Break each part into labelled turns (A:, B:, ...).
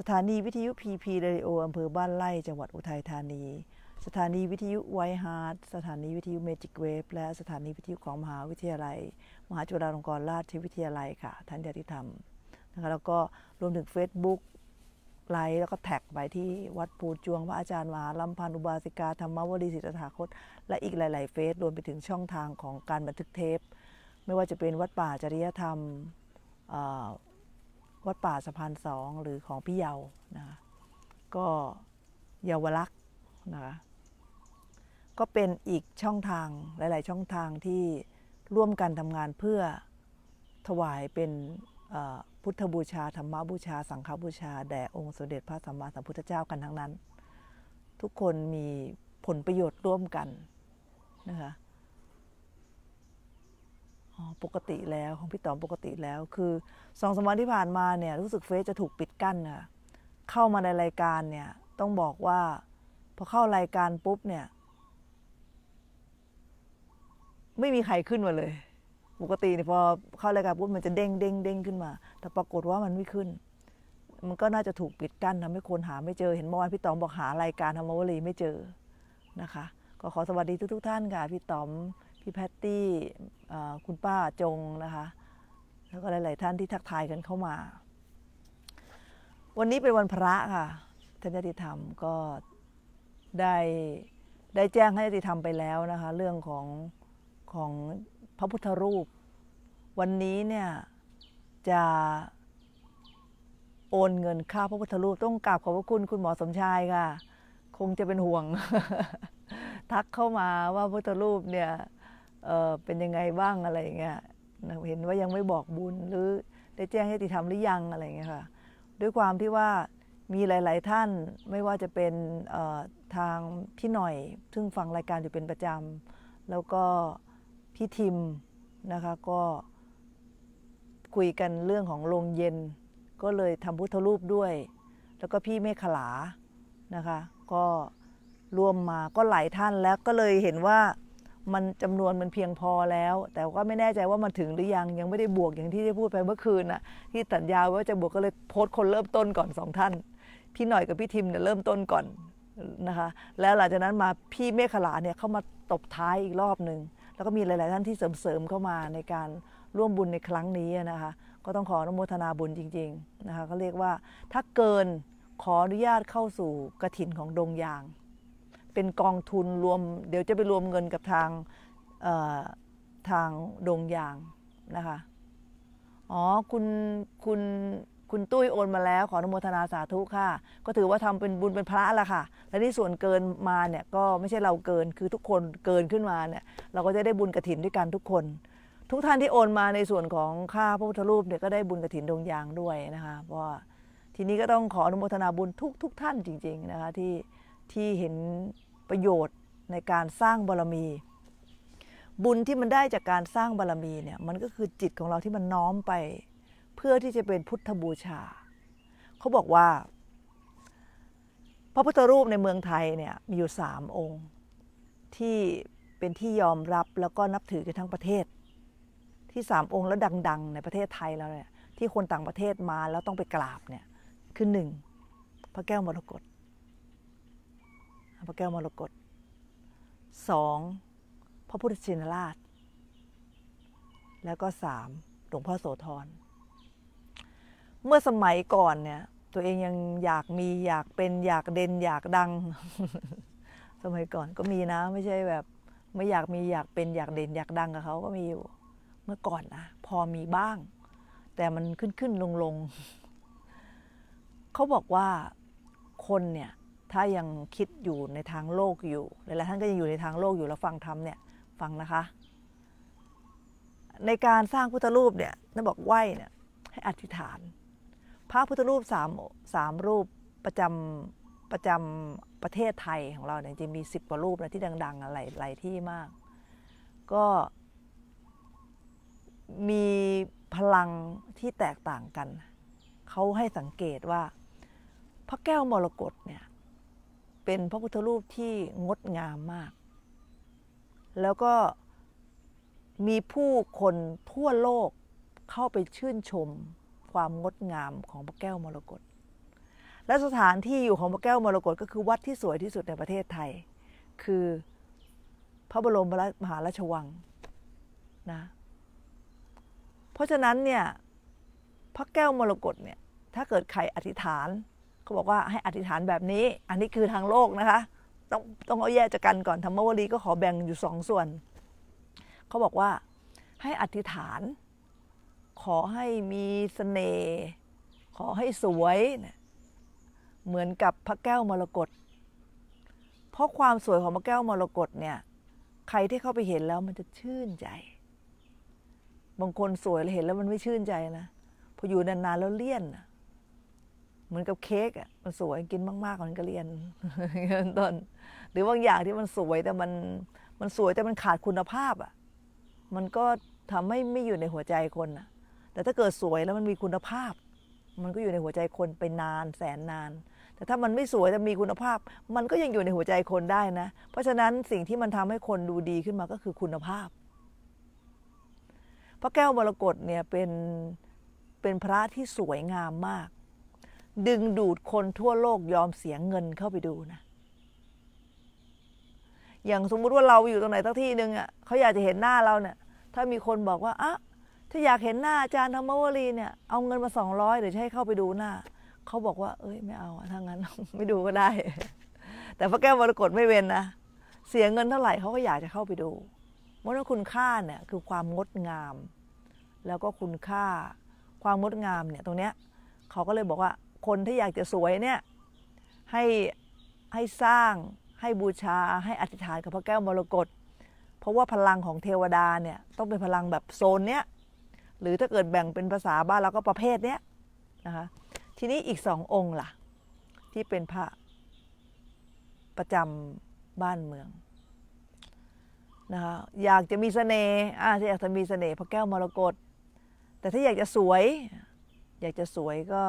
A: สถานีวิทยุพีพีเรดโออำเภอบ้านไร่จังหวัดอุทัยธานี สถานีวิทยุไวฮาร์ดสถานีวิทยุเมจิกเวฟและสถานีวิทยุของมหาวิทยาลัย มหาจุฬาลงกรณราชวิทยาลัยค่ะท่านยาติธรรมนะคะแล้วก็รวมถึง Facebook ไลค์แล้วก็แท็กไปที่วัดปูจวงพระอาจารย์มหาลำพันธ์อุบาสิกาธรรมวดีสิทธาคต และอีกหลายๆเฟซรวมไปถึงช่องทางของการบันทึกเทปไม่ว่าจะเป็นวัดป่าจริยธรรมวัดป่าสะพานสองหรือของพี่เยาวนะคะก็เยาวลักษ์นะคะก็เป็นอีกช่องทางหลาย ๆ ช่องทางที่ร่วมกันทำงานเพื่อถวายเป็นพุทธบูชา ธรรมบูชาสังฆบูชา แด่องค์สมเด็จพระสัมมาสัมพุทธเจ้ากันทั้งนั้น ทุกคนมีผลประโยชน์ร่วมกันนะคะปกติแล้วของพี่ต๋อมปกติแล้วคือสองสมวันที่ผ่านมาเนี่ยรู้สึกเฟซจะถูกปิดกั้นค่ะเข้ามาในรายการเนี่ย ต้องบอกว่า พอเข้ารายการปุ๊บเนี่ย ไม่มีใครขึ้นมาเลย ปกติเนี่ยพอเข้ารายการปุ๊บมันจะเด้งเด้งเด้งขึ้นมา แต่ปรากฏว่ามันไม่ขึ้น มันก็น่าจะถูกปิดกั้นทำให้คนหาไม่เจอ เห็นเมื่อวานพี่ต๋อมบอกหารายการธรรมวลีไม่เจอนะคะ ก็ขอสวัสดีทุก ๆ ท่านค่ะพี่ต๋อมพี่แพตตี้คุณป้าจงนะคะ แล้วก็หลายๆท่านที่ทักทายกันเข้ามา วันนี้เป็นวันพระค่ะท่านยติธรรมก็ได้ได้แจ้งให้ยติธรรมไปแล้วนะคะ เรื่องของของพระพุทธรูป วันนี้เนี่ยจะโอนเงินค่าพระพุทธรูปต้องกราบขอบพระคุณคุณหมอสมชายค่ะคงจะเป็นห่วง ทักเข้ามาว่าพุทธรูปเนี่ยเป็นยังไงบ้างอะไรเงี้ยเห็นว่ายังไม่บอกบุญหรือได้แจ้งให้ติธรรมหรือยังอะไรเงี้ยค่ะด้วยความที่ว่ามีหลาย ๆ ท่านไม่ว่าจะเป็นทาง พี่หน่อย ซึ่งฟังรายการอยู่เป็นประจำแล้วก็ พี่ทิมนะคะก็คุยกันเรื่องของโรงเย็น ก็เลยทำพุทธรูปด้วย แล้วก็พี่เมฆขลานะคะ ก็ร่วมมาก็หลายท่านแล้วก็เลยเห็นว่ามันจำนวนมันเพียงพอแล้ว แต่ก็ไม่แน่ใจว่ามันถึงหรือยังยังไม่ได้บวกอย่างที่ได้พูดไปเมื่อคืนน่ะที่สัญญาว่าจะบวกก็เลยโพสต์คนเริ่มต้นก่อนสองท่าน พี่หน่อยกับพี่ทิมเนี่ยเริ่มต้นก่อนนะคะแล้วหลังจากนั้นมาพี่เมฆขลาเนี่ยเข้ามาตบท้ายอีกรอบหนึ่งแล้วก็มีหลาย ๆ ท่านที่เสริมๆเข้ามาในการร่วมบุญในครั้งนี้นะคะก็ต้องขออนุโมทนาบุญจริงๆนะคะก็เรียกว่าถ้าเกินขออนุญาตเข้าสู่กระถินของดงยางเป็นกองทุนรวมเดี๋ยวจะไปรวมเงินกับทางทางโดงยางนะคะอ๋อคุณคุณคุณตุ้ยโอนมาแล้วขออนุโมทนาสาธุค่ะก็ถือว่าทำเป็นบุญเป็นพระละค่ะและนี่ส่วนเกินมาเนี่ยก็ไม่ใช่เราเกินคือทุกคนเกินขึ้นมาเนี่ยเราก็จะได้บุญกระถินด้วยกันทุกคน ทุกท่านที่โอนมาในส่วนของค่าพระพุทธรูปเนี่ยก็ได้บุญกระถินดวงยางด้วยนะคะเพราะทีนี้ก็ต้องขออนุโมทนาบุญทุกทุกท่านจริงๆนะคะที่ที่เห็นประโยชน์ในการสร้างบารมี บุญที่มันได้จากการสร้างบารมีเนี่ย มันก็คือจิตของเราที่มันน้อมไปเพื่อที่จะเป็นพุทธบูชา เขาบอกว่า พระพุทธรูปในเมืองไทย เนี่ย มีอยู่สามองค์ที่เป็นที่ยอมรับแล้วก็นับถือกันทั้งประเทศ ที่สามองค์แล้วดังๆ ในประเทศไทยแล้วเนี่ยที่คนต่างประเทศมาแล้วต้องไปกราบเนี่ยคือหนึ่งพระแก้วมรกตพระแก้วมรกตสอง พระพุทธชินราช แล้วก็สามหลวงพ่อโสธร เมื่อสมัยก่อนเนี่ย ตัวเองยังอยากมีอยากเป็นอยากเด่นอยากดัง สมัยก่อนก็มีนะ ไม่ใช่แบบ ไม่อยากมีอยากเป็นอยากเด่น อยากดังกับเขาก็มีอยู่ เมื่อก่อนนะ พอมีบ้าง แต่มันขึ้นขึ้นลงลง เขาบอกว่าคนเนี่ยถ้ายังคิดอยู่ในทางโลกอยู่หลายๆท่านก็ยังอยู่ในทางโลกอยู่แล้วฟังธรรมเนี่ยฟังนะคะ ในการสร้างพุทธรูปเนี่ยนั่นบอกไหวเนี่ยให้อธิษฐาน พระพุทธรูปสามสามรูปประจำประจำประเทศไทยของเราเนี่ยจะมีสิบกว่ารูปนะที่ดัง ๆ อะไรหลายที่มาก ก็มีพลังที่แตกต่างกัน เขาให้สังเกตว่า พระแก้วมรกตเนี่ยเป็นพระพุทธรูปที่งดงามมาก แล้วก็มีผู้คนทั่วโลกเข้าไปชื่นชมความงดงามของพระแก้วมรกต และสถานที่อยู่ของพระแก้วมรกตก็คือวัดที่สวยที่สุดในประเทศไทย คือพระบรมมหาราชวังนะ เพราะฉะนั้นเนี่ยพระแก้วมรกตเนี่ยถ้าเกิดใครอธิษฐานขาบอกว่าให้อธิษฐานแบบนี้ อันนี้คือทางโลกนะคะ ต้องต้องเอาแยกจากกันก่อนธรรมวลีก็ขอแบ่งอยู่สองส่วน เขาบอกว่าให้อธิษฐาน ขอให้มีสเสน่ห์ขอให้สวยนะเหมือนกับพระแก้วมรกต เพราะความสวยของพระแก้วมรกตเนี่ย ใครที่เข้าไปเห็นแล้วมันจะชื่นใจ บางคนสวยแล้วเห็นแล้วมันไม่ชื่นใจนะพออยู่นานๆแล้วเลี่ยนนะเหมือนกับเค้กอ่ะ มันสวยกินมากๆมันก็เรียนต้น หรือบางอย่างที่มันสวยแต่มัน มันสวยแต่มันขาดคุณภาพอ่ะ มันก็ทำให้ไม่อยู่ในหัวใจคนอ่ะ แต่ถ้าเกิดสวยแล้วมันมีคุณภาพ มันก็อยู่ในหัวใจคนไปนานแสนนาน แต่ถ้ามันไม่สวยแต่มีคุณภาพ มันก็ยังอยู่ในหัวใจคนได้นะ เพราะฉะนั้นสิ่งที่มันทำให้คนดูดีขึ้นมาก็คือคุณภาพ พระแก้วมรกตเนี่ยเป็น เป็นพระที่สวยงามมากดึงดูดคนทั่วโลกยอมเสียเงินเข้าไปดูนะ อย่างสมมุติว่าเราอยู่ตรงไหนทักที่หนึ่งอ่ะเขาอยากจะเห็นหน้าเราเนี่ย ถ้ามีคนบอกว่าอ่ะถ้าอยากเห็นหน้าอาจารย์ธรรมวรีเนี่ย เอาเงินมาสองร้อยเดี๋ยวให้เข้าไปดูหน้า เขาบอกว่า เอ้ย ไม่เอา ถ้างั้นไม่ดูก็ได้ แต่พระแก้วมรกตไม่เว้นนะ เสียเงินเท่าไหร่เขาก็อยากจะเข้าไปดูเพราะว่าคุณค่าเนี่ย คือความงดงาม แล้วก็คุณค่า ความงดงามเนี่ยตรงเนี้ย เขาก็เลยบอกว่าคนที่อยากจะสวยเนี่ยให้ให้สร้างให้บูชาให้อธิษฐานกับพระแก้วมรกตเพราะว่าพลังของเทวดาเนี่ยต้องเป็นพลังแบบโซนเนี้ยหรือถ้าเกิดแบ่งเป็นภาษาบ้านเราก็ประเภทเนี้ยนะคะทีนี้อีกสององค์ล่ะ ที่เป็นพระประจำบ้านเมืองนะคะอยากจะมีสเสน่ห์อ่าอยากจะมีสเสน่ห์พระแก้วมรกตแต่ถ้าอยากจะสวย อยากจะสวยก็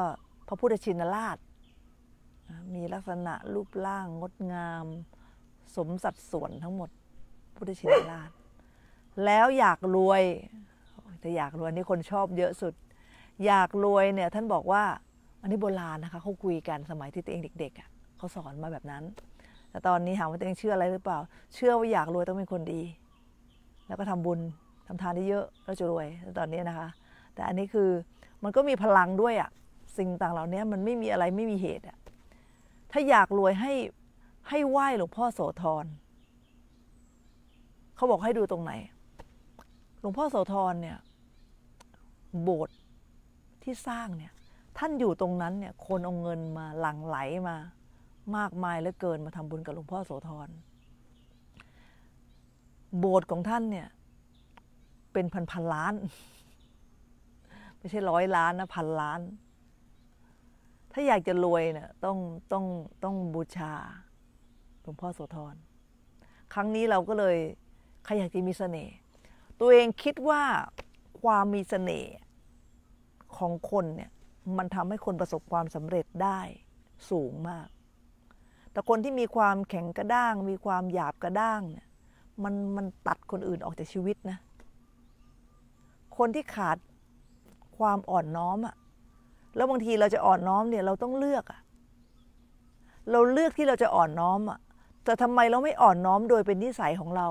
A: พระพุทธชินราช มีลักษณะรูปร่างงดงาม สมสัดส่วนทั้งหมดพุทธชินราช แล้วอยากรวยแต่อยากรวยนี่คนชอบเยอะสุด อยากรวยเนี่ย ท่านบอกว่าอันนี้โบราณนะคะเขาคุยกันสมัยที่ตัวเองเด็กๆอ่ะเขาสอนมาแบบนั้น แต่ตอนนี้ถามว่าตัวเองเชื่ออะไรหรือเปล่า เชื่อว่าอยากรวยต้องเป็นคนดี แล้วก็ทำบุญทำทานได้เยอะแล้วจะรวยตอนนี้นะคะ แต่อันนี้คือมันก็มีพลังด้วยอ่ะสิ่งต่างเหล่านี้มันไม่มีอะไรไม่มีเหตุอะถ้าอยากรวยให้ให้ไหว้หลวงพ่อโสธรเขาบอกให้ดูตรงไหน หลวงพ่อโสธรเนี่ย โบสถ์ที่สร้างเนี่ยท่านอยู่ตรงนั้นเนี่ยคนเอาเงินมาหลั่งไหลมามากมายเหลือเกินมาทำบุญกับหลวงพ่อโสธรโบสถ์ของท่านเนี่ย เป็นพันพันล้าน ไม่ใช่ร้อยล้านนะพันล้านถ้าอยากจะรวยเนะี่ยต้องต้องต้องบูชาหลวงพ่อโสธรครั้งนี้เราก็เลย ใครอยากจะมีสเสน่ห์ตัวเองคิดว่าความมีสเสน่ห์ของคนเนี่ย มันทำให้คนประสบความสำเร็จได้สูงมาก แต่คนที่มีความแข็งกระด้าง มีความหยาบกระด้างเนี่ยมันมันตัดคนอื่นออกจากชีวิตนะ คนที่ขาดความอ่อนน้อมอะแล้วบางทีเราจะอ่อนน้อมเนี่ยเราต้องเลือกอะเราเลือกที่เราจะอ่อนน้อมอะแต่ทำไมเราไม่อ่อนน้อมโดยเป็นนิสัยของเรา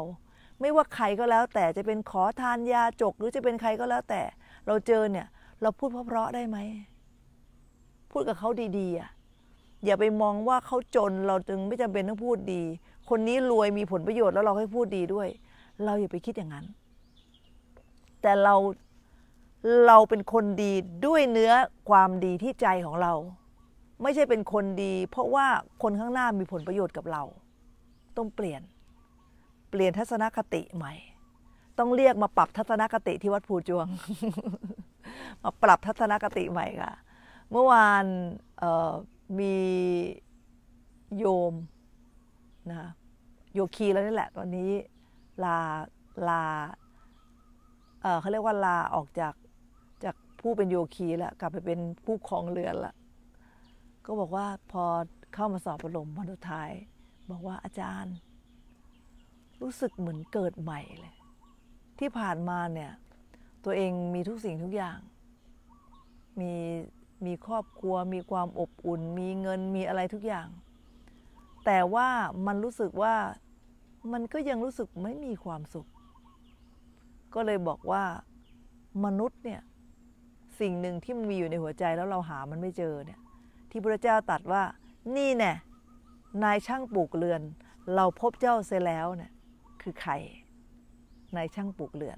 A: ไม่ว่าใครก็แล้ว แต่จะเป็นขอทานยาจก หรือจะเป็นใครก็แล้วแต่เราเจอเนี่ย เราพูดเพราะๆได้ไหม พูดกับเขาดีๆ อ่ะ อย่าไปมองว่าเขาจนเราจึงไม่จำเป็นต้องพูดดี คนนี้รวยมีผลประโยชน์แล้วเราให้พูดดีด้วย เราอย่าไปคิดอย่างนั้น แต่เราเราเป็นคนดีด้วยเนื้อความดีที่ใจของเรา ไม่ใช่เป็นคนดี เพราะว่าคนข้างหน้ามีผลประโยชน์กับเรา ต้องเปลี่ยน เปลี่ยนทัศนคติใหม่ ต้องเรียกมาปรับทัศนคติที่วัดภูจวง มาปรับทัศนคติใหม่ค่ะ เมื่อวานมี โยมนะโยคีแล้วนี่แหละวันนี้ ลาลาเขาเรียกว่าลาออกจากผู้เป็นโยคีละกลับไปเป็นผู้คลองเรือนละก็บอกว่าพอเข้ามาสอบประลมวันสุดท้ายบอกว่าอาจารย์ รู้สึกเหมือนเกิดใหม่เลย ที่ผ่านมาเนี่ย ตัวเองมีทุกสิ่งทุกอย่างมีมีครอบครัว มีความอบอุ่น มีเงินมีอะไรทุกอย่าง แต่ว่ามันรู้สึกว่ามันก็ยังรู้สึกไม่มีความสุข ก็เลยบอกว่ามนุษย์เนี่ยสิ่งหนึ่งที่มันมีอยู่ในหัวใจแล้วเราหามันไม่เจอเนี่ย ที่พระเจ้าตัดว่า นี่แน่นายช่างปลูกเรือน เราพบเจ้าเสียแล้วเนี่ย คือใครนายช่างปลูกเรือน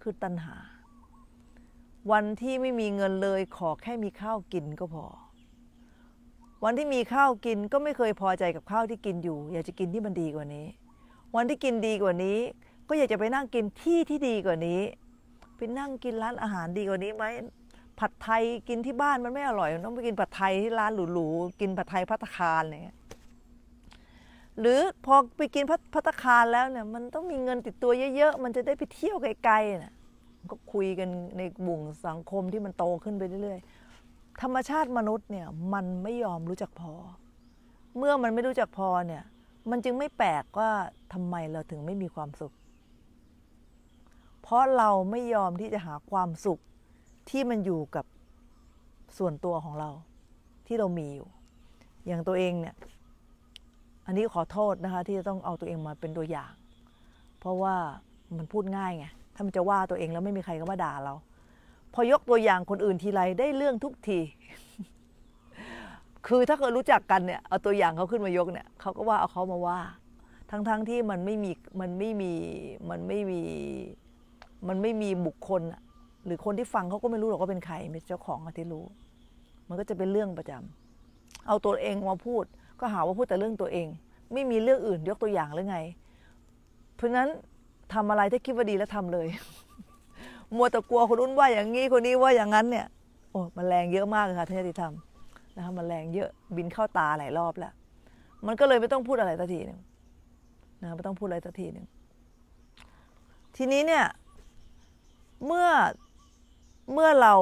A: คือตัณหา วันที่ไม่มีเงินเลย ขอแค่มีข้าวกินก็พอ วันที่มีข้าวกิน ก็ไม่เคยพอใจกับข้าวที่กินอยู่ อยากจะกินที่มันดีกว่านี้ วันที่กินดีกว่านี้ ก็อยากจะไปนั่งกินที่ที่ดีกว่านี้ ไปนั่งกินร้านอาหารดีกว่านี้ไหมผัดไทยกินที่บ้านมันไม่อร่อยต้องไปกินผัดไทยที่ร้านหรูๆกินผัดไทยพัตคารรเนี่ยหรือพอไปกินพัตคารแล้วเนี่ย มันต้องมีเงินติดตัวเยอะๆมันจะได้ไปเที่ยวไกลๆนะก็คุยกันในบุ่งสังคมที่มันโตขึ้นไปเรื่อยๆธรรมชาติมนุษย์เนี่ย มันไม่ยอมรู้จักพอ เมื่อมันไม่รู้จักพอเนี่ย มันจึงไม่แปลกว่าทำไมเราถึงไม่มีความสุข เพราะเราไม่ยอมที่จะหาความสุขที่มันอยู่กับส่วนตัวของเรา ที่เรามีอยู่ อย่างตัวเองเนี่ย อันนี้ขอโทษนะคะ ที่จะต้องเอาตัวเองมาเป็นตัวอย่าง เพราะว่ามันพูดง่ายไงถ้ามันจะว่าตัวเองแล้วไม่มีใครก็มาด่าเรา พอยกตัวอย่างคนอื่นทีไรได้เรื่องทุกที คือถ้าเกิดรู้จักกันเนี่ยเอาตัวอย่างเขาขึ้นมายกเนี่ยเขาก็ว่าเอาเขามาว่า ทั้งๆทที่มันไม่มีมันไม่มี มันไม่มี มันไม่มีบุคคลหรือคนที่ฟังเขาก็ไม่รู้หรอกว่าเป็นใคร็นเจ้าของที่รู้ มันก็จะเป็นเรื่องประจำเอาตัวเองมาพูด ก็หาว่าพูดแต่เรื่องตัวเอง ไม่มีเรื่องอื่นยกตัวอย่างหรือไง เพราะนั้นทำอะไรถ้าคิดว่าดีแล้วทำเลยมัวแต่กลัวคนอุ้นว่าอย่างนี้คนนี้ว่าอย่างนั้นเนี่ยโอ้มันแรงเยอะมากเลยค่ะท่านยติธรรมนะคะมันแรงเยอะบินเข้าตาหลายรอบแล้วมันก็เลยไม่ต้องพูดอะไรสักทีหนึ่งนะไม่ต้องพูดอะไรสักทีหนึ่งทีนี้เนี่ย เมื่อเมื่อเรา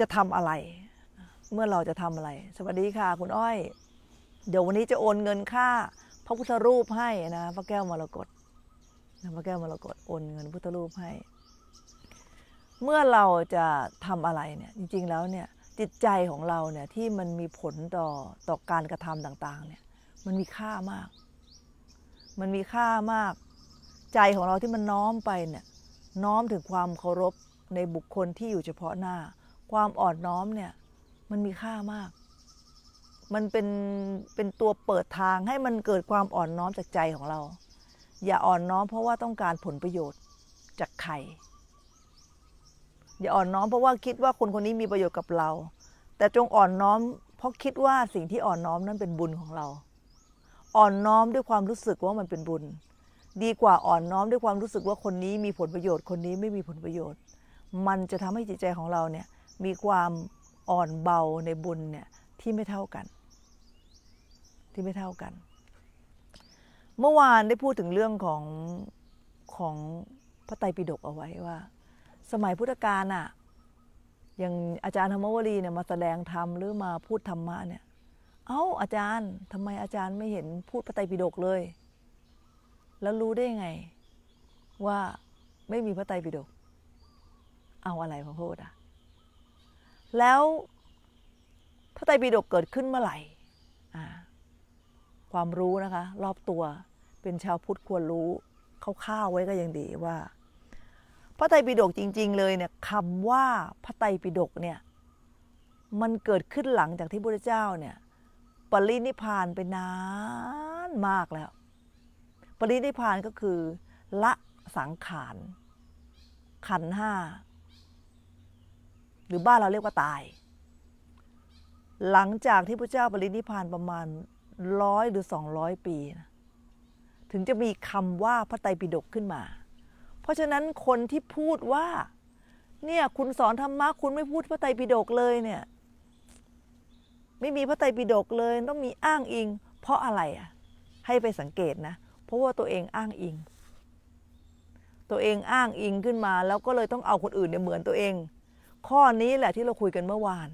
A: จะทำอะไร เมื่อเราจะทำอะไร สวัสดีค่ะ คุณอ้อย เดี๋ยววันนี้จะโอนเงินค่า พระพุทธรูปให้นะพระแก้วมรกตพระแก้วมรกตโอน เงินพุทธรูปให้ เมื่อเราจะทำอะไรเนี่ย จริง ๆแล้วเนี่ยจิตใจของเราเนี่ย ที่มันมีผลต่อต่อการกระทำต่าง ๆ เนี่ย มันมีค่ามาก มันมีค่ามากใจของเราที่มันน้อมไปเนี่ย น้อมถึงความเคารพในบุคคลที่อยู่เฉพาะหน้า ความอ่อนน้อมเนี่ยมันมีค่ามาก มันเป็นเป็นตัวเปิดทางให้มันเกิดความอ่อนน้อมจากใจของเรา อย่าอ่อนน้อมเพราะว่าต้องการผลประโยชน์จากใครอย่าอ่อนน้อมเพราะว่าคิดว่าคนคนนี้มีประโยชน์กับเรา แต่จงอ่อนน้อมเพราะคิดว่าสิ่งที่อ่อนน้อมนั้นเป็นบุญของเรา อ่อนน้อมด้วยความรู้สึกว่ามันเป็นบุญ ดีกว่าอ่อนน้อมด้วยความรู้สึกว่าคนนี้มีผลประโยชน์ คนนี้ไม่มีผลประโยชน์มันจะทำให้จิตใจของเราเนี่ยมีความอ่อนเบาในบุญเนี่ยที่ไม่เท่ากัน ที่ไม่เท่ากัน เมื่อวานได้พูดถึงเรื่องของของพระไตรปิฎกเอาไว้ว่า สมัยพุทธกาลอะอย่างอาจารย์ธรรมวรีเนี่ยมาแสดงธรรมหรือมาพูดธรรมะเนี่ยเอ้าอาจารย์ทำไมอาจารย์ไม่เห็นพูดพระไตรปิฎกเลย แล้วรู้ได้ยังไงว่าไม่มีพระไตรปิฎกเอาอะไรมาพูดอะแล้วพระไตรปิฎกเกิดขึ้นเมื่อไหร่ความรู้นะคะ รอบตัวเป็นชาวพุทธควรรู้คร่าวๆไว้ก็ยังดีว่า พระไตรปิฎกจริง ๆ เลยเนี่ยคำว่าพระไตรปิฎกเนี่ย มันเกิดขึ้นหลังจากที่พระเจ้าเนี่ยปรินิพานไปนานมากแล้ว ปรินิพานก็คือ ละสังขารขันห้าหรือบ้านเราเรียกว่าตาย หลังจากที่พระเจ้าปรินิพาน ประมาณร้อยหรือสองร้อยปี ถึงจะมีคำว่าพระไตรปิฎกขึ้นมา เพราะฉะนั้นคนที่พูดว่า เนี่ยคุณสอนธรรมะคุณไม่พูดพระไตรปิฎกเลยเนี่ย ไม่มีพระไตรปิฎกเลยต้องมีอ้างอิง เพราะอะไรอ่ะ ให้ไปสังเกตนะ เพราะว่าตัวเองอ้างอิง ตัวเองอ้างอิงขึ้นมา แล้วก็เลยต้องเอาคนอื่นเนี่ยเหมือนตัวเองข้อนี้แหละที่เราคุยกันเมื่อวาน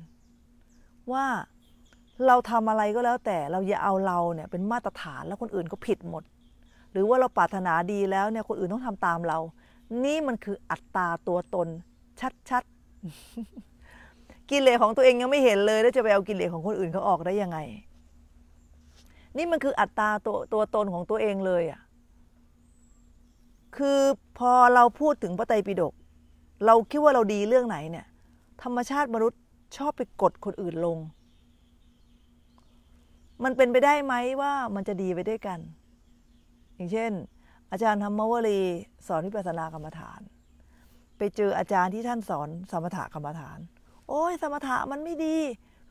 A: ว่าเราทำอะไรก็แล้ว แต่เราอย่าเอาเราเนี่ย เป็นมาตรฐานแล้วคนอื่นก็ผิดหมด หรือว่าเราปรารถนาดีแล้วเนี่ยคนอื่นต้องทำตามเรา นี่มันคืออัตตาตัวตน ชัดๆกิเลสของตัวเองยังไม่เห็นเลยแล้วจะไปเอากิเลสของคนอื่นเขาออกได้ยังไง นี่มันคืออัตตาตัวตัวตนของตัวเองเลยอ่ะ คือพอเราพูดถึงพระไตรปิฎกเราคิดว่าเราดีเรื่องไหนเนี่ยธรรมชาติมนุษย์ชอบไปกดคนอื่นลง มันเป็นไปได้ไหมว่ามันจะดีไปด้วยกัน อย่างเช่น อาจารย์ธรรมวรีสอนวิปัสสนากรรมฐาน ไปเจออาจารย์ที่ท่านสอน สมถะกรรมฐาน โอ้ย สมถะมันไม่ดี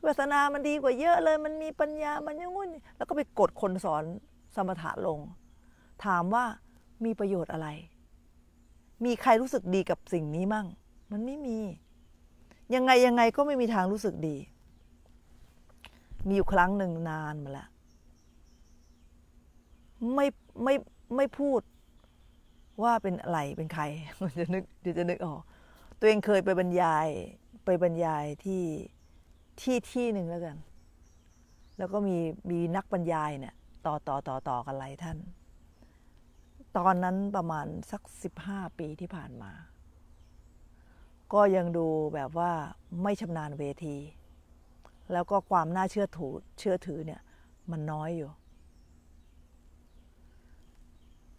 A: วิปัสสนามันดีกว่าเยอะเลย มันมีปัญญา มันยังงุ่นแล้วก็ไปกดคนสอนสมถะลง ถามว่ามีประโยชน์อะไร มีใครรู้สึกดีกับสิ่งนี้มั่ง มันไม่มียังไงยังไงก็ไม่มีทางรู้สึกดี มีอยู่ครั้งหนึ่งนานมาแล้ว ไม่ไม่ไม่พูดว่าเป็นอะไรเป็นใครจะนึกเดี๋ยวจะนึก ออก ตัวเองเคยไปบรรยายไปบรรยายที่ที่ที่หนึ่งแล้วกัน แล้วก็มีมีนักบรรยายเนี่ย ต่อต่อต่อต่อกันหลายท่าน ตอนนั้นประมาณสักสิบห้าปีที่ผ่านมาก็ยังดูแบบว่าไม่ชำนาญเวที แล้วก็ความน่าเชื่อถือเชื่อถือเนี่ยมันน้อยอยู่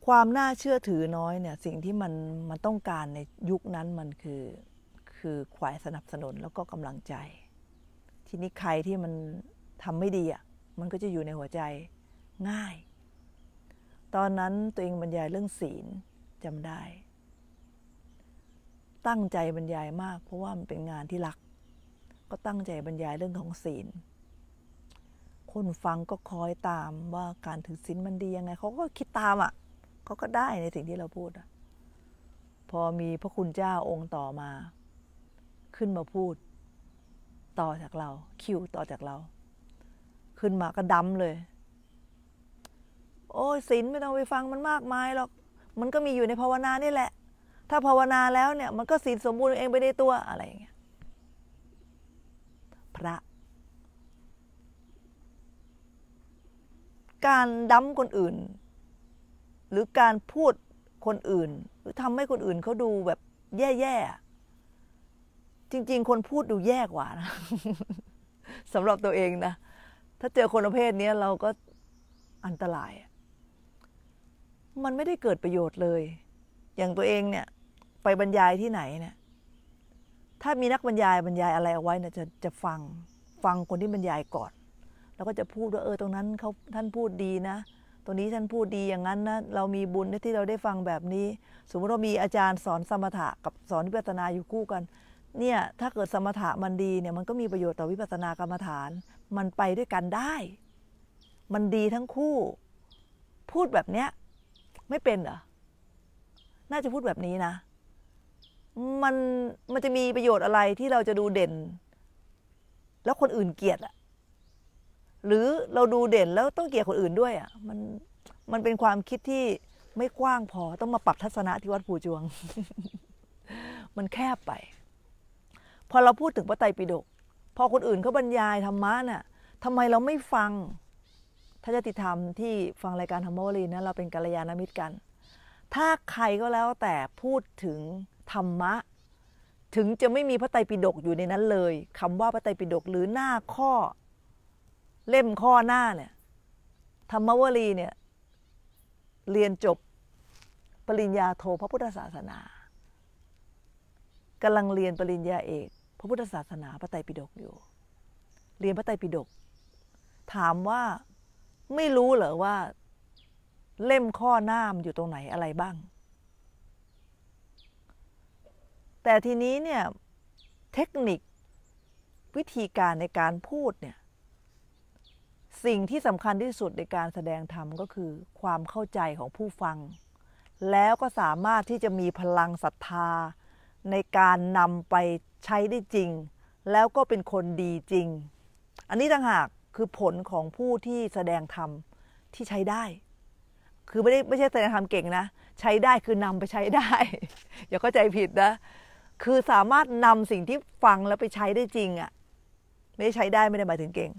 A: ความน่าเชื่อถือน้อยเนี่ยสิ่งที่มันมันต้องการในยุคนั้นมันคือคือขวายสนับสนุนแล้วก็กำลังใจ ทีนี้ใครที่มันทำไม่ดีอ่ะมันก็จะอยู่ในหัวใจง่าย ตอนนั้นตัวเองบรรยายเรื่องศีลจำได้ตั้งใจบรรยายมาก เพราะว่ามันเป็นงานที่รัก ก็ตั้งใจบรรยายเรื่องของศีล คนฟังก็คอยตามว่าการถือศีลมันดียังไงเขาก็คิดตามอะ่ะเขาก็ได้ในสิ่งที่เราพูดอะพอมีพระคุณเจ้าองค์ต่อมา ขึ้นมาพูด ต่อจากเรา คิวต่อจากเรา ขึ้นมาก็ดำเลย โอ้ยศีลไม่ต้องไปฟังมันมากมายหรอกมันก็มีอยู่ในภาวนานี่แหละถ้าภาวนาแล้วเนี่ย มันก็ศีลสมบูรณ์เองไปในตัวอะไรอย่างเงี้ยพระ การดั้มคนอื่น หรือการพูดคนอื่น หรือทำให้คนอื่นเขาดูแบบแย่ๆ จริงๆ คนพูดดูแย่กว่านะสำหรับตัวเองนะ ถ้าเจอคนประเภทนี้เราก็อันตราย มันไม่ได้เกิดประโยชน์เลย อย่างตัวเองเนี่ยไปบรรยายที่ไหนเนี่ย ถ้ามีนักบรรยายบรรยายอะไรเอาไว้เนี่ยจะจะฟังฟังคนที่บรรยายก่อน แล้วก็จะพูดว่าเออตรงนั้นเขาท่านพูดดีนะตรงนี้ท่านพูดดีอย่างนั้นนะเรามีบุญที่เราได้ฟังแบบนี้ สมมติเรามีอาจารย์สอนสมถะกับสอนวิปัสสนาอยู่คู่กัน เนี่ย ถ้าเกิดสมถะมันดีเนี่ยมันก็มีประโยชน์ต่อวิปัสสนากรรมฐานมันไปด้วยกันได้ มันดีทั้งคู่ พูดแบบเนี้ยไม่เป็นเหรอน่าจะพูดแบบนี้นะมันมันจะมีประโยชน์อะไรที่เราจะดูเด่น แล้วคนอื่นเกลียดอะหรือเราดูเด่นแล้วต้องเกลียดคนอื่นด้วยอะมันมันเป็นความคิดที่ไม่กว้างพอต้องมาปรับทัศนะที่วัดผูจวง มันแคบไป พอเราพูดถึงพระไตรปิฎกพอคนอื่นเขาบรรยายธรรมะน่ะทำไมเราไม่ฟังถ้าจะติธรรมที่ฟังรายการธรรมวลีนะเราเป็นกัลยาณมิตรกัน ถ้าใครก็แล้วแต่พูดถึงธรรมะถึงจะไม่มีพระไตรปิฎกอยู่ในนั้นเลย คำว่าพระไตรปิฎกหรือหน้าข้อ เล่มข้อหน้าเนี่ยธรรมวลีเนี่ยเรียนจบปริญญาโทพระพุทธศาสนากำลังเรียนปริญญาเอก พระพุทธศาสนาพระไตรปิฎกอยู่ เรียนพระไตรปิฎกถามว่าไม่รู้เหรอว่าเล่มข้อหน้ามอยู่ตรงไหนอะไรบ้างแต่ทีนี้เนี่ยเทคนิควิธีการในการพูดเนี่ยสิ่งที่สำคัญที่สุดในการแสดงธรรมก็คือ ความเข้าใจของผู้ฟัง แล้วก็สามารถที่จะมีพลังศรัทธา ในการนำไปใช้ได้จริง แล้วก็เป็นคนดีจริง อันนี้ต่างหากคือผลของผู้ที่แสดงธรรมที่ใช้ได้ คือไม่ได้ไม่ใช่แสดงธรรมเก่งนะใช้ได้คือนำไปใช้ได้อย่าเข้าใจผิดนะคือสามารถนำสิ่งที่ฟังแล้วไปใช้ได้จริงอะ่ะไม่ได้ใช้ได้ไม่ได้หมายถึงเก่ง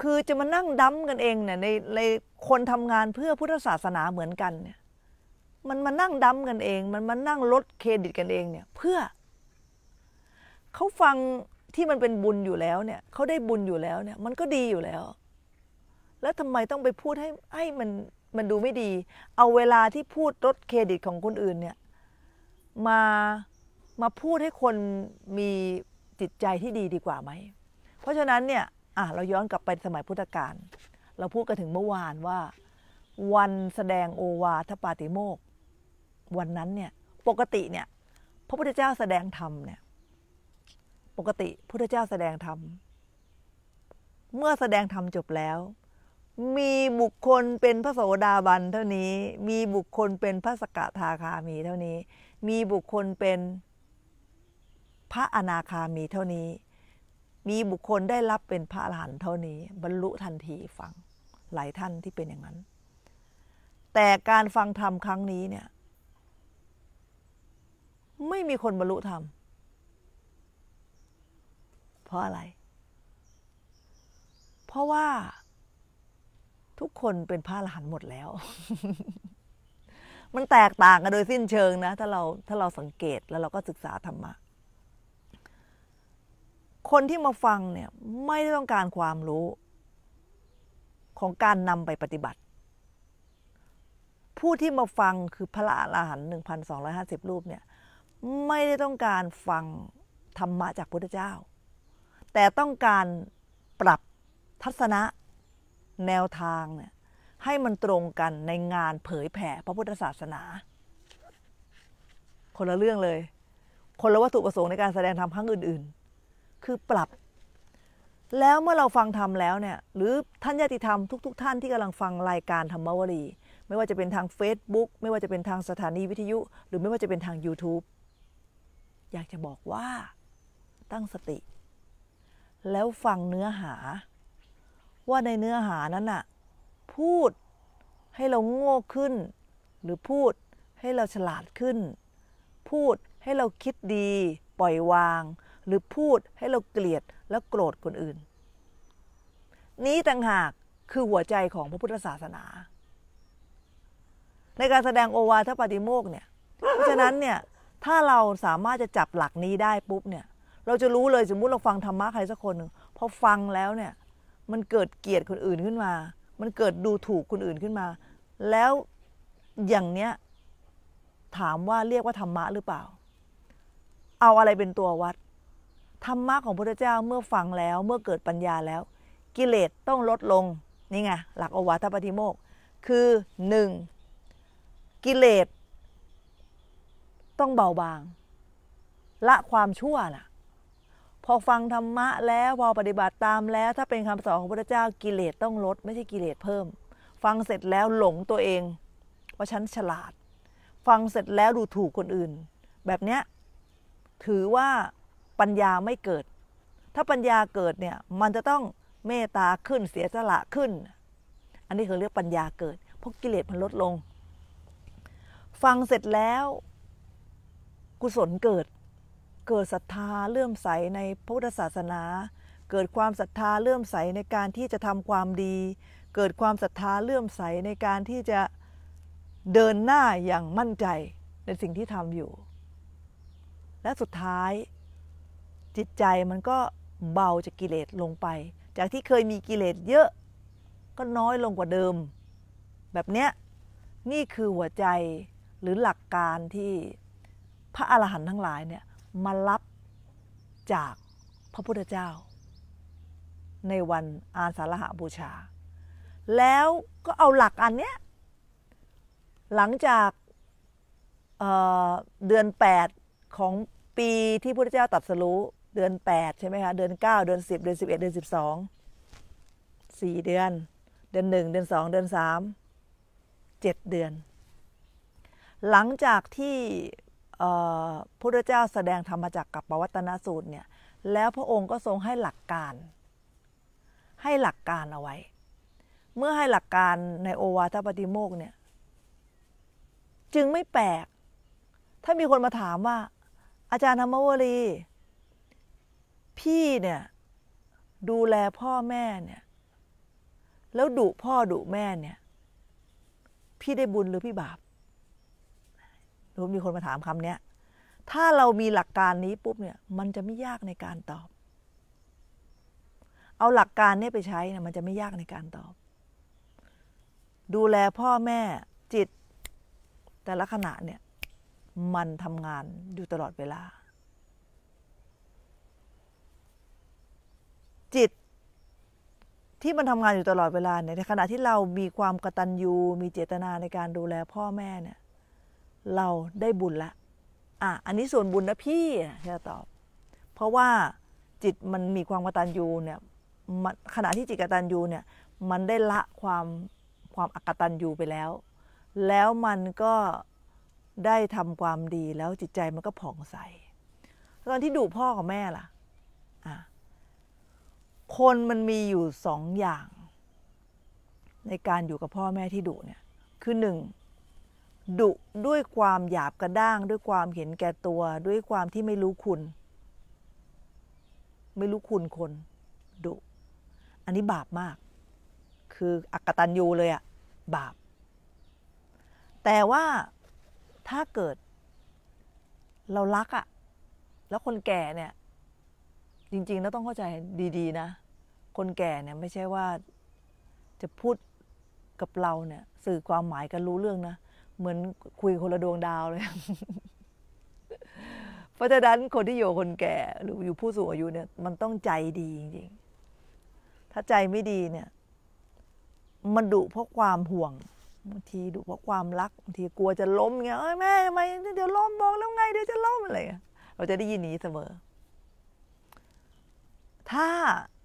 A: คือจะมานั่งดั้มกันเองเนี่ยในในคนทำงานเพื่อพุทธศาสนาเหมือนกันเนี่ย มันมานั่งดั้มกันเอง มันมานั่งลดเครดิตกันเองเนี่ยเพื่อเขาฟังที่มันเป็นบุญอยู่แล้วเนี่ยเขาได้บุญอยู่แล้วเนี่ย มันก็ดีอยู่แล้ว แล้วทำไมต้องไปพูดให้ให้มันมันดูไม่ดี เอาเวลาที่พูดลดเครดิตของคนอื่นเนี่ยมามาพูดให้คนมีจิตใจที่ดีดีกว่าไหม เพราะฉะนั้นเนี่ย อ่ะเราย้อนกลับไปสมัยพุทธกาล เราพูดกันถึงเมื่อวานว่า วันแสดงโอวาทปาติโมก วันนั้นเนี่ย ปกติเนี่ย พระพุทธเจ้าแสดงธรรมเนี่ย ปกติพุทธเจ้าแสดงธรรมเมื่อแสดงธรรมจบแล้ว มีบุคคลเป็นพระโสดาบัน เท่านี้ มีบุคคลเป็นพระสกทาคามีเท่านี้มีบุคคลเป็น พระอนาคามีเท่านี้ มีบุคคลได้รับเป็นพระอรหันต์เท่านี้ บรรลุทันทีฟังหลายท่านที่เป็นอย่างนั้น แต่การฟังธรรมครั้งนี้ เนี่ย ไม่มีคนบรรลุธรรมเพราะอะไร เพราะว่า ทุกคนเป็นพระอรหันต์หมดแล้วมันแตกต่างกันโดยสิ้นเชิงนะถ้าเราถ้าเราสังเกตแล้วเราก็ศึกษาธรรมะ คนที่มาฟังเนี่ยไม่ได้ต้องการความรู้ของการนำไปปฏิบัติ ผู้ที่มาฟังคือพระอรหันต์หนึ่งพันสองร้อยห้าสิบรูปเนี่ย ไม่ได้ต้องการฟังธรรมะจากพุทธเจ้า แต่ต้องการปรับทัศนะแนวทางเนี่ยให้มันตรงกันในงานเผยแผ่พระพุทธศาสนา คนละเรื่องเลย คนละวัตถุประสงค์ในการแสดงธรรมครั้งอื่น ๆ คือปรับ แล้วเมื่อเราฟังธรรมแล้วเนี่ย หรือท่านญาติธรรมทุกๆทท่านที่กำลังฟังรายการธรรมวรีไม่ว่าจะเป็นทาง Facebook ไม่ว่าจะเป็นทางสถานีวิทยุ หรือไม่ว่าจะเป็นทาง YouTube อยากจะบอกว่าตั้งสติ แล้วฟังเนื้อหา ว่าในเนื้อหานั้นน่ะพูดให้เราโง่ขึ้น หรือพูดให้เราฉลาดขึ้น พูดให้เราคิดดีปล่อยวาง หรือพูดให้เราเกลียดและโกรธคนอื่น นี้ต่างหากคือหัวใจของพระพุทธศาสนา ในการแสดงโอวาทปฏิโมกเนี่ยเพราะฉะนั้นเนี่ยถ้าเราสามารถจะจับหลักนี้ได้ปุ๊บเนี่ย เราจะรู้เลยสมมุติเราฟังธรรมะใครสักคนหนึ่งพอฟังแล้วเนี่ย มันเกิดเกลียดคนอื่นขึ้นมามันเกิดดูถูกคนอื่นขึ้นมา แล้วอย่างเนี้ย ถามว่าเรียกว่าธรรมะหรือเปล่า เอาอะไรเป็นตัววัด ธรรมะของพระเจ้าเมื่อฟังแล้ว เมื่อเกิดปัญญาแล้ว กิเลสต้องลดลง นี่ไง หลักอวาทปฏิโมกคือหนึ่งกิเลสต้องเบาบาง ละความชั่วนะ่ะพอฟังธรรมะแล้ว พอปฏิบัติตามแล้ว ถ้าเป็นคำสอนของพระเจ้ากิเลสต้องลด ไม่ใช่กิเลสเพิ่ม ฟังเสร็จแล้วหลงตัวเองว่าฉันฉลาด ฟังเสร็จแล้วดูถูกคนอื่น แบบเนี้ยถือว่าปัญญาไม่เกิด ถ้าปัญญาเกิดเนี่ยมันจะต้องเมตตาขึ้นเสียสละขึ้น อันนี้คือเรียกปัญญาเกิดเพราะกิเลสมันลดลง ฟังเสร็จแล้วกุศลเกิดเกิดศรัทธาเลื่อมใสในพุทธศาสนา เกิดความศรัทธาเลื่อมใสในการที่จะทำความดี เกิดความศรัทธาเลื่อมใสในการที่จะเดินหน้าอย่างมั่นใจในสิ่งที่ทำอยู่ และสุดท้ายจิตใจมันก็เบาจากกิเลสลงไป จากที่เคยมีกิเลสเยอะก็น้อยลงกว่าเดิม แบบเนี้ย นี่คือหัวใจหรือหลักการที่พระอรหันต์ทั้งหลายเนี่ยมารับจากพระพุทธเจ้า ในวันอาสาฬหาบูชา แล้วก็เอาหลักอันเนี้ยหลังจากเเดือน 8 ของปีที่พระพุทธเจ้าตรัสรู้เดือน 8 ใช่ไหมคะ เดือน9 เดือน 10 เดือน11เดือน12 4 เดือน เดือน1เดือน2เดือน3 7 เดือน หลังจากที่พระเจ้าแสดงธรรมจักกับปวัตนสูตรเนี่ย แล้วพระองค์ก็ทรงให้หลักการ ให้หลักการเอาไว้ เมื่อให้หลักการในโอวาทปฏิโมกเนี่ย จึงไม่แปลกถ้ามีคนมาถามว่าอาจารย์ธรรมวรี พี่เนี่ย ดูแลพ่อแม่เนี่ย แล้วดุพ่อดุแม่เนี่ย พี่ได้บุญหรือพี่บาปรู้มีคนมาถามคำเนี้ยถ้าเรามีหลักการนี้ปุ๊บเนี่ย มันจะไม่ยากในการตอบ เอาหลักการนี้ไปใช้นะมันจะไม่ยากในการตอบ ดูแลพ่อแม่จิต แต่ละขณะเนี่ย มันทำงานอยู่ตลอดเวลา จิต ที่มันทำงานอยู่ตลอดเวลาเนี่ยในขณะที่เรามีความกตัญญูมีเจตนาในการดูแลพ่อแม่เนี่ยเราได้บุญละอ่ะ อันนี้ส่วนบุญนะพี่เธอตอบ เพราะว่าจิตมันมีความกตัญญูเนี่ย ขณะที่จิตกตัญญูเนี่ย มันได้ละความความอักตัญญูไปแล้ว แล้วมันก็ได้ทำความดีแล้วจิตใจมันก็ผ่องใส ตอนที่ดูพ่อกับแม่ล่ะ อ่ะ คนมันมีอยู่สองอย่าง ในการอยู่กับพ่อแม่ที่ดุเนี่ย คือหนึ่งดุด้วยความหยาบกระด้าง ด้วยความเห็นแก่ตัว ด้วยความที่ไม่รู้คุณ ไม่รู้คุณคนดุอันนี้บาปมาก คืออักตันยูเลยอะบาปแต่ว่าถ้าเกิด เรารักอะแล้วคนแก่เนี่ย จริงๆแล้วต้องเข้าใจดีๆ นะ คนแก่เนี่ยไม่ใช่ว่า จะพูดกับเราเนี่ยสื่อความหมายกันรู้เรื่องนะเหมือนคุยคนละดวงดาวเลย เพราะฉะนั้นคนที่อยู่คนแก่หรืออยู่ผู้สูงอายุเนี่ย มันต้องใจดีจริงๆ ถ้าใจไม่ดีเนี่ย มันดุเพราะความห่วงบางทีดุเพราะความรักบางทีกลัวจะล้มเงี้ยเอ้ยแม่ทำไมเดี๋ยวล้มบอกแล้วไงเดี๋ยวจะล้มอะไรเราจะได้ยินนี้เสมอ ถ้า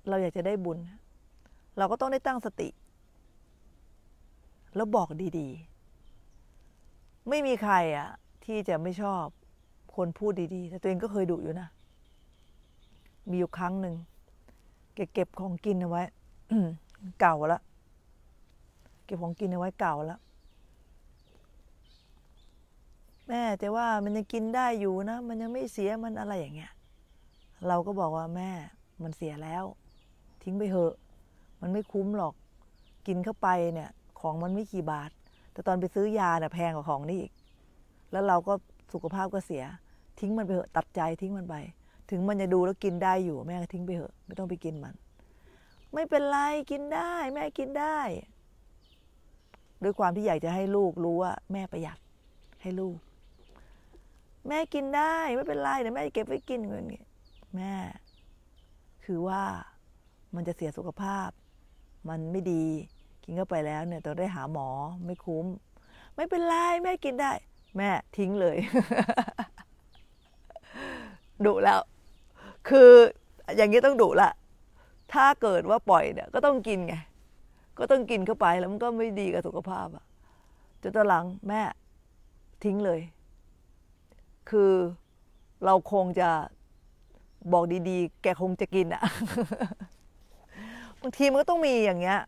A: เราอยากจะได้บุญ เราก็ต้องได้ตั้งสติ แล้วบอกดีๆไม่มีใครอะที่จะไม่ชอบคนพูดดีๆ แต่ตัวเองก็เคยดุอยู่นะ มีอยู่ครั้งหนึ่ง เก็บของกินเอาไว้เก่าละเก็บของกินเอาไว้เก่าละแม่ แต่ว่ามันยังกินได้อยู่นะมันยังไม่เสียมันอะไรอย่างเงี้ยเราก็บอกว่าแม่มันเสียแล้ว ทิ้งไปเถอะ มันไม่คุ้มหรอกกินเข้าไปเนี่ย ของมันไม่กี่บาทแต่ตอนไปซื้อยาเนี่ยแพงกว่าของนี่อีก แล้วเราก็สุขภาพก็เสีย ทิ้งมันไปเหอะตัดใจทิ้งมันไป ถึงมันจะดูแล้วกินได้อยู่ แม่ก็ทิ้งไปเถอะ ไม่ต้องไปกินมัน ไม่เป็นไรกินได้ แม่กินได้ด้วยความที่อยากจะให้ลูกรู้ว่า แม่ประหยัดให้ลูก แม่กินได้ ไม่เป็นไรเดี๋ยวแม่ เก็บไว้กินเงินแม่ คือว่ามันจะเสียสุขภาพ มันไม่ดีกินเข้าไปแล้ว เนี่ยต้องได้หาหมอไม่คุ้ม ไม่เป็นไรแม่กินได้ แม่ทิ้งเลยดุแล้ว คืออย่างนี้ต้องดุละถ้าเกิดว่าปล่อยเนี่ยก็ต้องกินไงก็ต้องกินเข้าไป แล้วมันก็ไม่ดีกับสุขภาพอะจนตอนหลังแม่ทิ้งเลย คือเราคงจะบอกดีๆ แกคงจะกินอะบางทีมันก็ต้องมีอย่างเงี้ย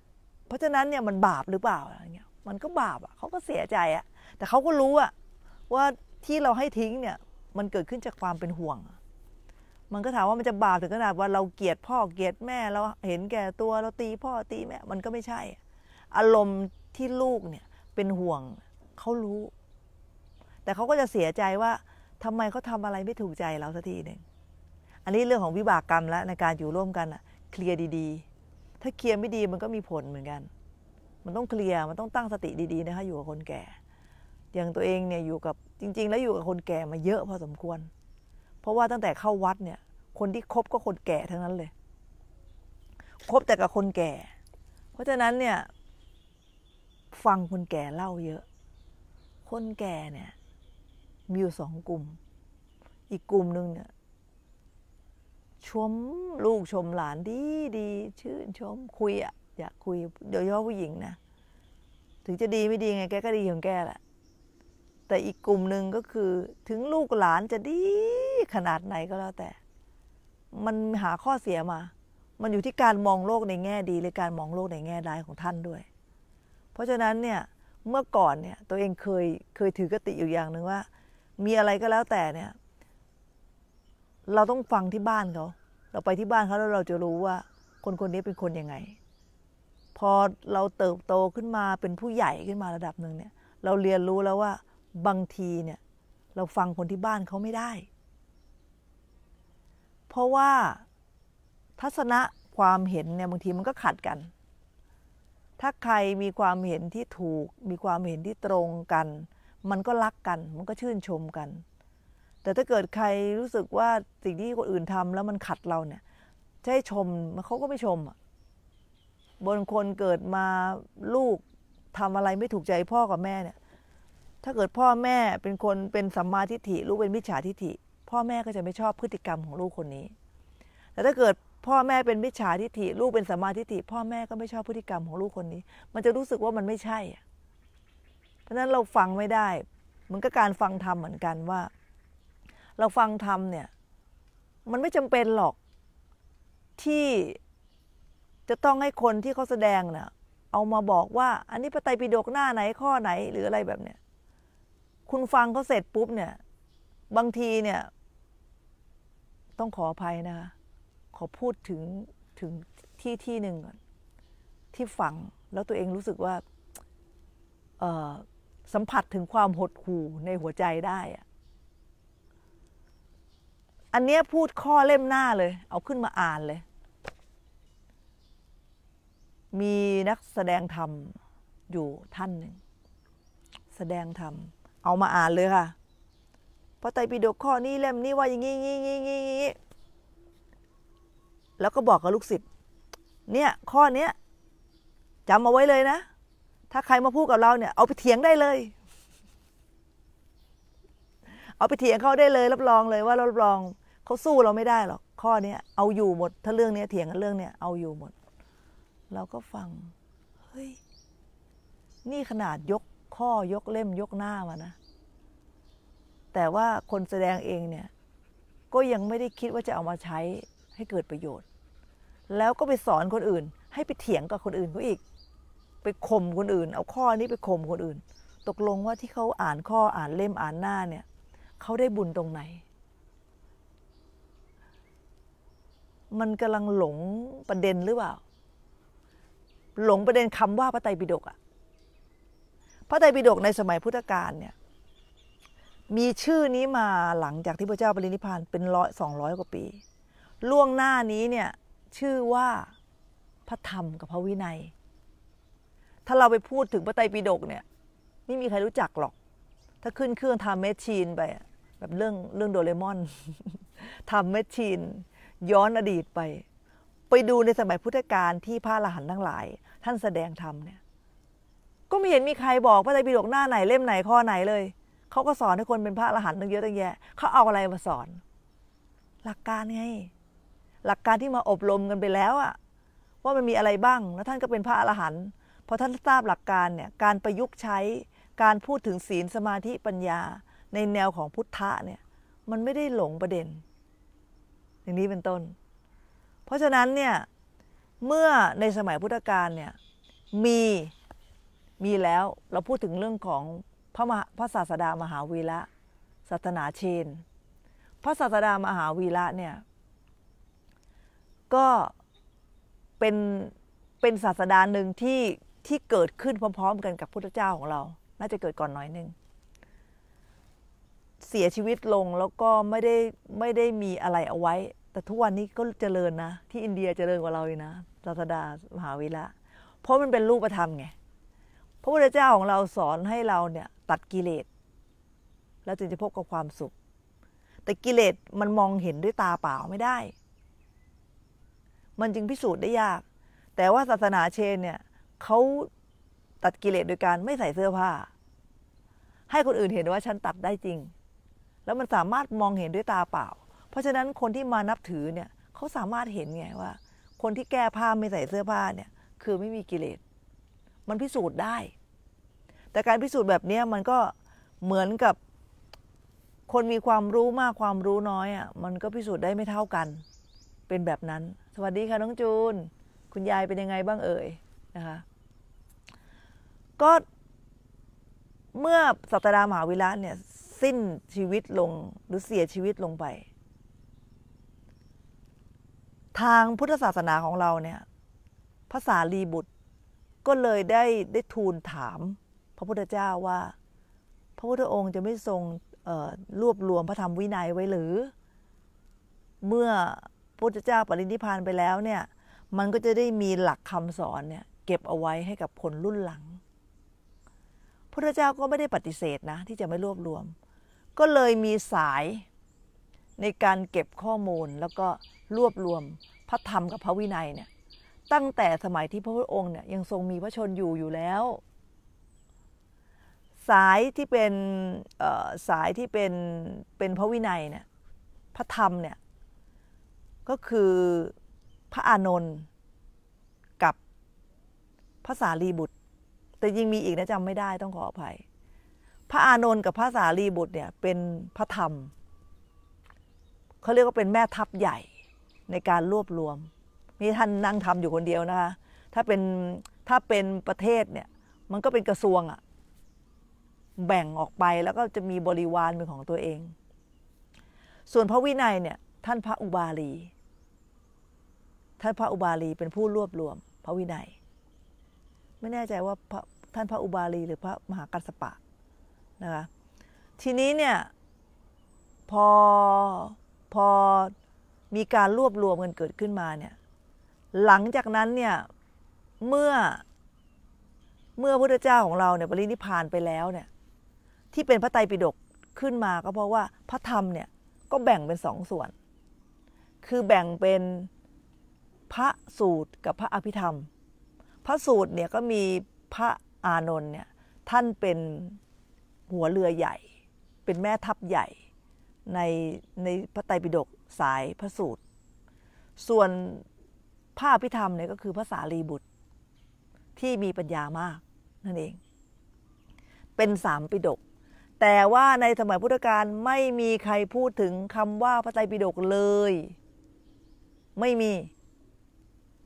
A: เพราะฉะนั้นเนี่ยมันบาปหรือเปล่าอะไรเงี้ยมันก็บาปอ่ะเขาก็เสียใจอ่ะ แต่เขาก็รู้อ่ะ ว่าที่เราให้ทิ้งเนี่ย มันเกิดขึ้นจากความเป็นห่วงมันก็ถามว่ามันจะบาปถึงขนาดว่าเราเกลียดพ่อเกลียดแม่เราเห็นแก่ตัวเราตีพ่อตีแม่มันก็ไม่ใช่ อารมณ์ที่ลูกเนี่ย เป็นห่วงเขารู้ แต่เขาก็จะเสียใจว่าทำไมเขาทาอะไรไม่ถูกใจเราสักทีหนึ่งอันนี้เรื่องของวิบากกรรมแล้วในการอยู่ร่วมกันอะเคลียร์ดี ๆถ้าเคลียร์ไม่ดีมันก็มีผลเหมือนกัน มันต้องเคลียร์มันต้องตั้งสติดีๆนะคะอยู่กับคนแก่ อย่างตัวเองเนี่ยอยู่กับจริง ๆ แล้วอยู่กับคนแก่มาเยอะพอสมควร เพราะว่าตั้งแต่เข้าวัดเนี่ย คนที่คบก็คนแก่ทั้งนั้นเลย คบแต่กับคนแก่ เพราะฉะนั้นเนี่ย ฟังคนแก่เล่าเยอะ คนแก่เนี่ย มีอยู่สองกลุ่ม อีกกลุ่มหนึ่งเนี่ยชมลูกชมหลานดีดีชื่นชมคุยอะอยากคุยโดยเฉพาะผู้หญิงนะถึงจะดีไม่ดีไงแกก็ดีของแกแหละแต่อีกกลุ่มหนึ่งก็คือ ถึงลูกหลานจะดีขนาดไหนก็แล้วแต่ มันหาข้อเสียมา มันอยู่ที่การมองโลกในแง่ดีหรือการมองโลกในแง่ร้ายของท่านด้วย เพราะฉะนั้นเนี่ย เมื่อก่อนเนี่ย ตัวเองเคยเคยถือกติอยู่อย่างหนึ่งว่า มีอะไรก็แล้วแต่เนี่ยเราต้องฟังที่บ้านเขา เราไปที่บ้านเขาแล้วเราจะรู้ว่า คนคนนี้เป็นคนยังไง พอเราเติบโตขึ้นมาเป็นผู้ใหญ่ขึ้นมาระดับหนึ่งเนี่ย เราเรียนรู้แล้วว่า บางทีเนี่ยเราฟังคนที่บ้านเขาไม่ได้ เพราะว่าทัศนะความเห็นเนี่ยบางทีมันก็ขัดกัน ถ้าใครมีความเห็นที่ถูก มีความเห็นที่ตรงกัน มันก็รักกัน มันก็ชื่นชมกันแต่ถ้าเกิดใครรู้สึกว่าสิ่งที่คนอื่นทำแล้วมันขัดเราเนี่ยจะให้ชมเขาก็ไม่ชมบนคนเกิดมาลูกทำอะไรไม่ถูกใจพ่อกับแม่เนี่ยถ้าเกิดพ่อแม่เป็นคนเป็นสัมมาทิฏฐิลูกเป็นมิจฉาทิฏฐิ พ่อแม่ก็จะไม่ชอบพฤติกรรมของลูกคนนี้ แต่ถ้าเกิดพ่อแม่เป็นมิจฉาทิฏฐิลูกเป็นสัมมาทิฏฐิพ่อแม่ก็ไม่ชอบพฤติกรรมของลูกคนนี้ มันจะรู้สึกว่ามันไม่ใช่เพราะนั้นเราฟังไม่ได้ มันก็การฟังธรรมเหมือนกันว่าเราฟังธรรมเนี่ยมันไม่จำเป็นหรอกที่จะต้องให้คนที่เขาแสดงเนี่ยเอามาบอกว่า อันนี้พระไตรปิฎกหน้าไหนข้อไหนหรืออะไรแบบเนี้ยคุณฟังเขาเสร็จปุ๊บเนี่ย บางทีเนี่ย ต้องขออภัยนะคะขอพูดถึงถึงที่ที่หนึ่งก่อน ที่ฟังแล้วตัวเองรู้สึกว่าสัมผัสถึงความหดหู่ในหัวใจได้อะอันเนี้ยพูดข้อเล่มหน้าเลย เอาขึ้นมาอ่านเลย มีนักแสดงธรรมอยู่ท่านหนึ่งแสดงธรรมเอามาอ่านเลยค่ะพระไตรปิฎกข้อนี้เล่มนี้ว่าอย่างงี้งี้งี้งี้งี้แล้วก็บอกกับลูกศิษย์เนี่ย ข้อเนี้ยจำเอาไว้เลยนะ ถ้าใครมาพูดกับเราเนี่ย เอาไปเถียงได้เลย เอาไปเถียงเขาได้เลย รับรองเลยว่ารับรองเขาสู้เราไม่ได้หรอก ข้อนี้เอาอยู่หมด ถ้าเรื่องนี้เถียงกันเรื่องเนี้ยเอาอยู่หมด เราก็ฟัง เฮ้ย นี่ขนาดยกข้อยกเล่มยกหน้ามานะ แต่ว่าคนแสดงเองเนี่ย ก็ยังไม่ได้คิดว่าจะเอามาใช้ให้เกิดประโยชน์ แล้วก็ไปสอนคนอื่น ให้ไปเถียงกับคนอื่นเขาอีก ไปข่มคนอื่น เอาข้อนี้ไปข่มคนอื่น ตกลงว่าที่เขาอ่านข้ออ่านเล่มอ่านหน้าเนี่ย เขาได้บุญตรงไหนมันกำลังหลงประเด็นหรือเปล่า หลงประเด็นคำว่าพระไตรปิฎกอะพระไตรปิฎกในสมัยพุทธกาลเนี่ยมีชื่อนี้มาหลังจากที่พระเจ้าปรินิพานเป็นร้อยสองร้อยกว่าปี ล่วงหน้านี้เนี่ยชื่อว่าพระธรรมกับพระวินัย ถ้าเราไปพูดถึงพระไตรปิฎกเนี่ยไม่มีใครรู้จักหรอก ถ้าขึ้นเครื่องทำเมชชีนไปแบบเรื่องเรื่องโดเรมอนทำเมชชีนย้อนอดีตไป ไปดูในสมัยพุทธกาลที่พระอรหันต์ทั้งหลาย ท่านแสดงธรรมเนี่ย ก็ไม่เห็นมีใครบอกพระไตรปิฎกหน้าไหนเล่มไหนข้อไหนเลย เขาก็สอนให้คนเป็นพระอรหันต์ตั้งเยอะตั้งแยะเขาเอาอะไรมาสอน หลักการไงหลักการที่มาอบรมกันไปแล้วอะว่ามันมีอะไรบ้างแล้วท่านก็เป็นพระอรหันต์พอท่านทราบหลักการเนี่ย การประยุกต์ใช้การพูดถึงศีลสมาธิปัญญา ในแนวของพุทธะเนี่ยมันไม่ได้หลงประเด็นอย่างนี้เป็นต้น เพราะฉะนั้นเนี่ยเมื่อในสมัยพุทธกาลเนี่ยมีมีแล้วเราพูดถึงเรื่องของพระพระศาสดามหาวีระศาสนาเชนพระศาสดามหาวีระเนี่ยก็เป็นเป็นศาสดาหนึ่งที่ที่เกิดขึ้นพร้อมๆกันกับพุทธเจ้าของเรา น่าจะเกิดก่อนหน่อยหนึ่งเสียชีวิตลงแล้วก็ไม่ได้ไม่ได้มีอะไรเอาไว้ แต่ทุกวันนี้ก็เจริญนะที่อินเดียเจริญกว่าเราเลยนะศาสดามหาวิระเพราะมันเป็นรูปธรรมไงพระพุทธเจ้าของเราสอนให้เราเนี่ย ตัดกิเลส แล้วจึงจะพบกับความสุข แต่กิเลสมันมองเห็นด้วยตาเปล่าไม่ได้ มันจึงพิสูจน์ได้ยาก แต่ว่าศาสนาเชนเนี่ยเขาตัดกิเลสโดยการไม่ใส่เสื้อผ้า ให้คนอื่นเห็นว่าฉันตัดได้จริงแล้วมันสามารถมองเห็นด้วยตาเปล่า เพราะฉะนั้นคนที่มานับถือเนี่ยเขาสามารถเห็นไงว่า คนที่แก้ผ้าไม่ใส่เสื้อผ้าเนี่ย คือไม่มีกิเลส มันพิสูจน์ได้ แต่การพิสูจน์แบบนี้มันก็เหมือนกับ คนมีความรู้มากความรู้น้อยอะ่ะมันก็พิสูจน์ได้ไม่เท่ากัน เป็นแบบนั้น สวัสดีค่ะน้องจูน คุณยายเป็นยังไงบ้างเอ่ยนะคะก็เมื่อสัตดามหาวิระเนี่ยสิ้นชีวิตลงหรือเสียชีวิตลงไป ทางพุทธศาสนาของเราเนี่ยภาษาลีบุตรก็เลยได้ได้ทูลถามพระพุทธเจ้าว่า พระพุทธองค์จะไม่ทรงรวบรวมพระธรรมวินัยไว้หรือ เมื่อพระพุทธเจ้าปรินิพานไปแล้วเนี่ยมันก็จะได้มีหลักคำสอนเนี่ยเก็บเอาไว้ให้กับคนรุ่นหลังพระเจ้าก็ไม่ได้ปฏิเสธนะ ที่จะไม่รวบรวมก็เลยมีสายในการเก็บข้อมูลแล้วก็รวบรวมพระธรรมกับพระวินัยเนี่ยตั้งแต่สมัยที่พระพุทธองค์เนี่ยยังทรงมีพระชนอยู่อยู่แล้ว สายที่เป็นสายที่เป็นเป็นพระวินัยเนี่ยพระธรรมเนี่ย ก็คือพระอานนท์กับพระสารีบุตร แต่ยิงมีอีกนะจำไม่ได้ต้องขออภัยพระอานนท์กับพระสารีบุตรเนี่ย เป็นพระธรรม เขาเรียกว่าเป็นแม่ทัพใหญ่ในการรวบรวมนี่ท่านนั่งทำอยู่คนเดียวนะคะถ้าเป็นถ้าเป็นประเทศเนี่ย มันก็เป็นกระทรวงอะแบ่งออกไปแล้วก็จะมีบริวารเป็นของตัวเอง ส่วนพระวินัยเนี่ย ท่านพระอุบาลีท่านพระอุบาลีเป็นผู้รวบรวม พระวินัย ไม่แน่ใจว่า ท่านพระอุบาลีหรือพระมหากัสปะนะคะทีนี้เนี่ย พอพอมีการรวบรวมกันเกิดขึ้นมาเนี่ย หลังจากนั้นเนี่ยเมื่อเมื่อพระเจ้าของเราเนี่ยปรินิพานไปแล้วเนี่ย ที่เป็นพระไตรปิฎกขึ้นมาก็เพราะว่า พระธรรมเนี่ยก็แบ่งเป็นสองส่วน คือแบ่งเป็นพระสูตรกับพระอภิธรรม พระสูตรเนี่ยก็มีพระอานนท์เนี่ย ท่านเป็นหัวเรือใหญ่เป็นแม่ทัพใหญ่ในในพระไตรปิฎกสายพระสูตร ส่วนภาพพิธรรมเนี่ยก็คือภาษารีบุตร ที่มีปัญญามากนั่นเอง เป็นสามปิฎกแต่ว่าในสมัยพุทธกาลไม่มีใครพูดถึงคำว่าพระไตรปิฎกเลย ไม่มี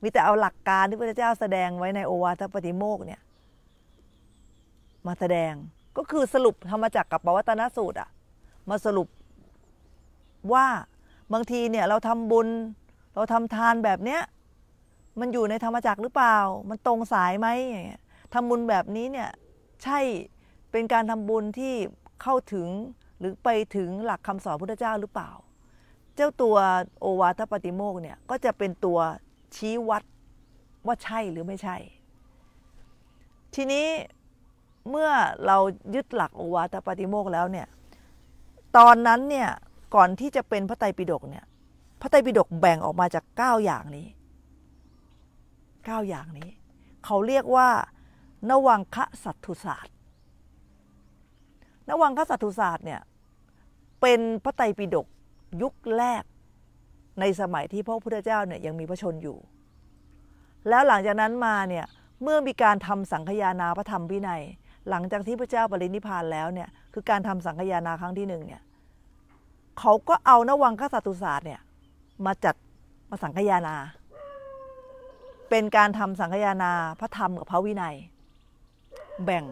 A: มีแต่เอาหลักการที่พระเจ้าแสดงไว้ในโอวาทปฏิโมกเนี่ย มาแสดงก็คือสรุปธรรมจักรกับปวัตนสูตรอะมาสรุปว่าบางทีเนี่ยเราทำบุญเราทำทานแบบเนี้ยมันอยู่ในธรรมจักรหรือเปล่า มันตรงสายไหมอย่างเงี้ยทำบุญแบบนี้เนี่ยใช่เป็นการทำบุญที่เข้าถึงหรือไปถึงหลักคำสอนพุทธเจ้าหรือเปล่า เจ้าตัว โอวาทปฏิโมกเนี่ยก็จะเป็นตัวชี้วัดว่าใช่หรือไม่ใช่ ทีนี้เมื่อเรายึดหลักโอวาทปาติโมกแล้วเนี่ย ตอนนั้นเนี่ย ก่อนที่จะเป็นพระไตรปิฎกเนี่ย พระไตรปิฎกแบ่งออกมาจาก9อย่างนี้9อย่างนี้เขาเรียกว่า นวังคสัตถุศาสตร์ นวังคสัตถุศาสตร์เนี่ย เป็นพระไตรปิฎกยุคแรก ในสมัยที่พระพุทธเจ้าเนี่ยยังมีพระชนอยู่ แล้วหลังจากนั้นมาเนี่ย เมื่อมีการทำสังคยานาพระธรรมวินัยหลังจากที่พระเจ้าปรินิพานแล้วเนี่ยคือการทำสังฆยานาครั้งที่หนึ่งเนี่ยเขาก็เอานวังคสัตุศาสตร์เนี่ย มาจัดมาสังฆยานาเป็นการทำสังฆยานาพระธรรมกับพระวินัย แบ่ง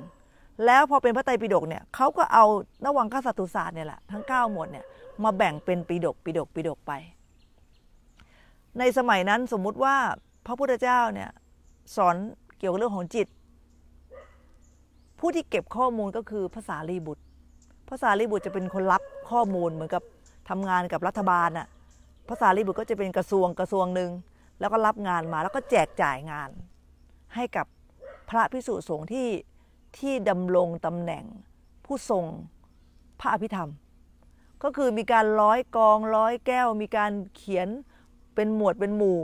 A: แล้วพอเป็นพระไตรปิฎกเนี่ยเขาก็เอานวังคสัตุศาสตร์เนี่ยแหละทั้ง9หมวดเนี่ยมาแบ่งเป็นปิฎกปิฎกปิฎกไป ในสมัยนั้นสมมุติว่าพระพุทธเจ้าเนี่ยสอนเกี่ยวกับเรื่องของจิตผู้ที่เก็บข้อมูลก็คือภาษารีบุตร ภาษารีบุตรจะเป็นคนรับ ข้อมูลเหมือนกับทำงานกับรัฐบาลน่ะภาษารีบุตรก็จะเป็นกระทรวงกระทรวงหนึ่งแล้วก็รับงานมา แล้วก็แจกจ่ายงาน ให้กับพระพิสุสงฆ์ที่ที่ดำรงตำแหน่งผู้ทรงพระอภิธรรม ก็คือมีการร้อยกอง ร้อยแก้วมีการเขียนเป็นหมวดเป็นหมู่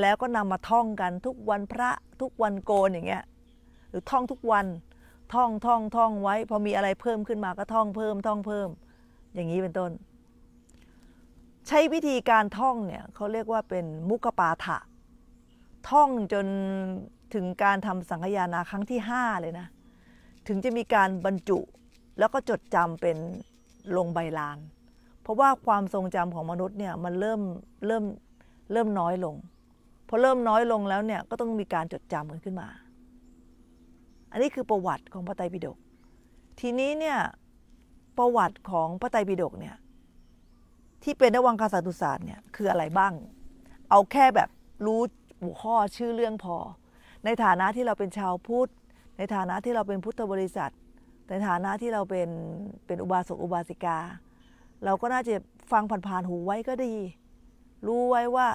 A: แล้วก็นำมาท่องกันทุกวันพระทุกวันโกนอย่างเงี้ยหรือท่องทุกวันท่องท่องท่องไว้พอมีอะไรเพิ่มขึ้นมาก็ท่องเพิ่มท่องเพิ่ม อย่างนี้เป็นต้น ใช้วิธีการท่องเนี่ยเขาเรียกว่าเป็นมุกปาฐะท่องจนถึงการทำสังฆยานาครั้งที่5เลยนะ ถึงจะมีการบรรจุแล้วก็จดจำเป็นลงใบลาน เพราะว่าความทรงจำของมนุษย์เนี่ยมันเริ่มเริ่มเริ่มน้อยลง พอเริ่มน้อยลงแล้วเนี่ยก็ต้องมีการจดจำกันขึ้นมาอันนี้คือประวัติของพระไตรปิฎก ทีนี้เนี่ย ประวัติของพระไตรปิฎกเนี่ย ที่เป็นนวังคาสตุศาสตร์เนี่ยคืออะไรบ้าง เอาแค่แบบรู้หัวข้อชื่อเรื่องพอ ในฐานะที่เราเป็นชาวพุทธ ในฐานะที่เราเป็นพุทธบริษัท ในฐานะที่เราเป็นเป็นอุบาสกอุบาสิกา เราก็น่าจะฟังผ่านๆหูไว้ก็ดี รู้ไว้ว่า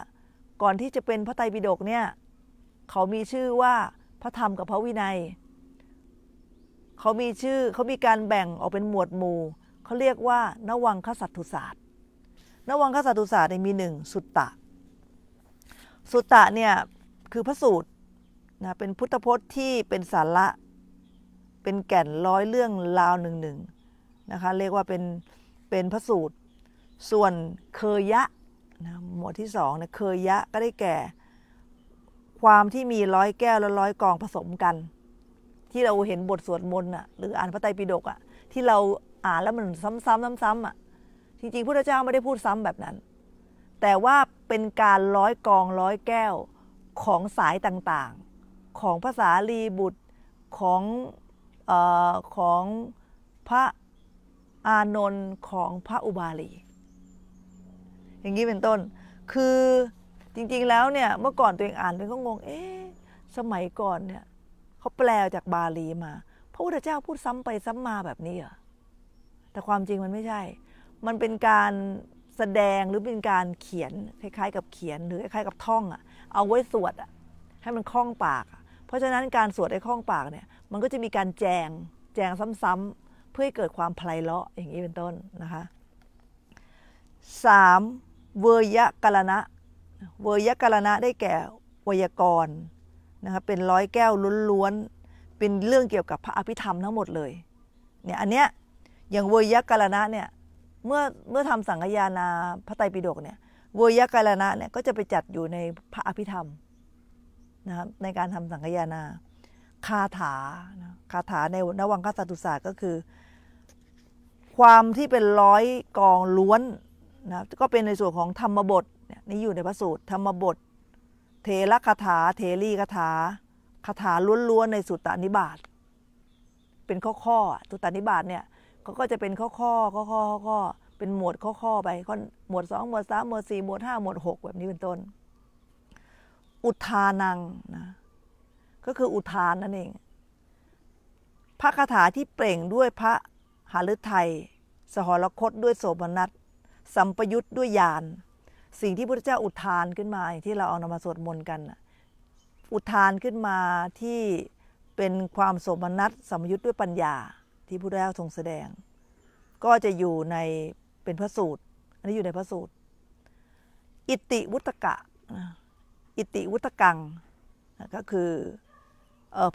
A: ก่อนที่จะเป็นพระไตรปิฎกเนี่ยเขามีชื่อว่าพระธรรมกับพระวินัยเขามีชื่อเขามีการแบ่งออกเป็นหมวดหมู่ เขาเรียกว่า นวังคสัตถุศาสตร์ นวังคสัตถุศาสตร์มีหนึ่งสุตตะ สุตตะเนี่ยคือพระสูตรนะเป็นพุทธพจน์ที่เป็นสาระ เป็นแก่นร้อยเรื่องราวหนึ่งหนึ่งนะคะเรียกว่า เป็น เป็นพระสูตร ส่วนเคยะนะหมวดที่สองเนี่ยเคยะก็ได้แก่ความที่มีร้อยแก้วและร้อยกองผสมกันที่เราเห็นบทสวดมนต์อ่ะ หรืออ่านพระไตรปิฎกอ่ะ ที่เราอ่านแล้วมันซ้ำๆซ้ำๆอ่ะ จริงๆพระเจ้าไม่ได้พูดซ้ำแบบนั้น แต่ว่าเป็นการร้อยกองร้อยแก้วของสายต่างๆของภาษาลีบุตรของออของพระอานนท์ของพระอุบาลี อย่างนี้เป็นต้นคือจริงๆแล้วเนี่ย เมื่อก่อนตัวเองอ่านตัวเองก็งงเอ๊ะสมัยก่อนเนี่ยเขาแปลจากบาลีมาพระพุทธเจ้าพูดซ้ำไปซ้ำมาแบบนี้เหรอแต่ความจริงมันไม่ใช่ มันเป็นการแสดงหรือเป็นการเขียนคล้ายๆ กับเขียนหรือคล้ายๆ กับท่องอะเอาไว้สวดอะให้มันคล่องปาก เพราะฉะนั้นการสวดให้คล่องปากเนี่ย มันก็จะมีการแจงแจงซ้ำๆ เพื่อให้เกิดความไพเราะอย่างนี้เป็นต้นนะคะสามเวยกาลณะเวยกาลณะได้แก่วยากรณนะคะเป็นร้อยแก้วล้วนๆเป็นเรื่องเกี่ยวกับพระอภิธรรมทั้งหมดเลยเนี่ยอันเนี้ยอย่างเวยยกาลณะเนี่ยเมื่อเมื่อทำสังฆยานาพระไตรปิฎกเนี่ยเวยยกาลณะเนี่ยก็จะไปจัดอยู่ในพระอภิธรรมนะครับ ในการทำสังฆยานาคาถาคาถาในนวังคัสัตุศาสตร์ก็คือ ความที่เป็นร้อยกองล้วนนะก็เป็นในส่วนของธรรมบทนี่อยู่ในพระสูตรธรรมบทเทระคาถาเทลีคาถาคาถาล้วนๆในสุตตานิบาต เป็นข้อข้อสุตตานิบาตเนี่ยเขาก็จะเป็นข้อข้อข้อข้อข้อเป็นหมวดข้อข้อไปข้อหมวดสองหมวดสามหมวดสี่หมวดห้าหมวดหกแบบนี้เป็นต้น อุทานัง นะ ก็คืออุทานนั่นเอง พระคาถาที่เปล่งด้วยพระหฤทัยสหรคตด้วยโสมนัสสัมปยุทธ์ด้วยยานสิ่งที่พระเจ้าอุทานขึ้นมาที่เราเอานำมาสวดมนต์กัน อุทานขึ้นมาที่เป็นความสมนัตสมยุทธ์ด้วยปัญญาที่พระเจ้าทรงแสดง ก็จะอยู่ในเป็นพระสูตรอันนี้อยู่ในพระสูตร อิติวุตกะอิติวุตกังก็คือ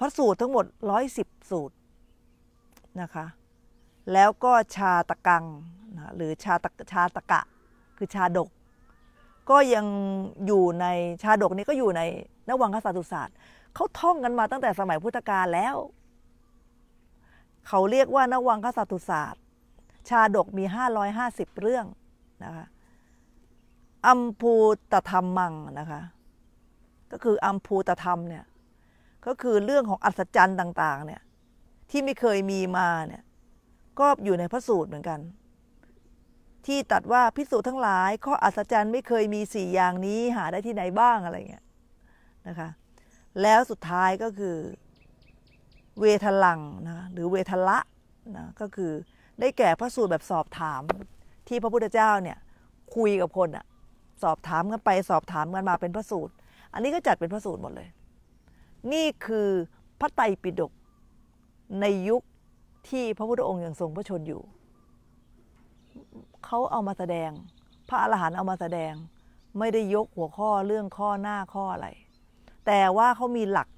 A: พระสูตรทั้งหมด 110 สูตรนะคะแล้วก็ชาตะกังหรือชาตะชาตะกะคือชาดกก็ยังอยู่ในชาดกนี้ก็อยู่ในนวังคสาตุศาสตร์เขาท่องกันมาตั้งแต่สมัยพุทธกาลแล้วเขาเรียกว่านวังคสาตุศาสตร์ ชาดกมี550เรื่องนะคะอัมพูตธรรมมังนะคะ ก็คืออัมพูตธรรมเนี่ย ก็คือเรื่องของอัศจรรย์ต่าง ๆ เนี่ย ที่ไม่เคยมีมาเนี่ย ก็อยู่ในพระสูตรเหมือนกันที่ตัดว่าพิสูจน์ทั้งหลาย ข้ออัศจรรย์ไม่เคยมีสี่อย่างนี้หาได้ที่ไหนบ้างอะไรเงี้ยนะคะแล้วสุดท้ายก็คือเวทลังนะหรือเวทละนะก็คือได้แก่พระสูตรแบบสอบถามที่พระพุทธเจ้าเนี่ยคุยกับคนอะสอบถามกันไปสอบถาม กันมาเป็นพระสูตร อันนี้ก็จัดเป็นพระสูตรหมดเลย นี่คือพระไตรปิฎกในยุคที่พระพุทธองค์ยังทรงพระชนอยู่เขาเอามาแสดงพระอรหันต์เอามาแสดงไม่ได้ยกหัวข้อเรื่องข้อหน้าข้ออะไร แต่ว่าเขามีหลัก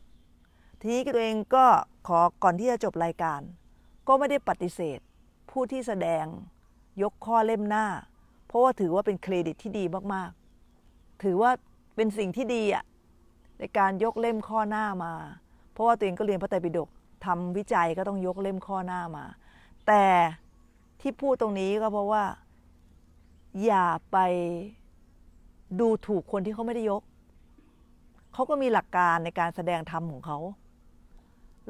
A: ทีนี้ตัวเองก็ขอก่อนที่จะจบรายการ ก็ไม่ได้ปฏิเสธ ผู้ที่แสดงยกข้อเล่มหน้า เพราะว่าถือว่าเป็นเครดิตที่ดีมากๆ ถือว่าเป็นสิ่งที่ดีอะในการยกเล่มข้อหน้ามา เพราะว่าตัวเองก็เรียนพระไตรปิฎกทำวิจัยก็ต้องยกเล่มข้อหน้ามา แต่ที่พูดตรงนี้ก็เพราะว่าอย่าไปดูถูกคนที่เขาไม่ได้ยก เขาก็มีหลักการในการแสดงธรรมของเขา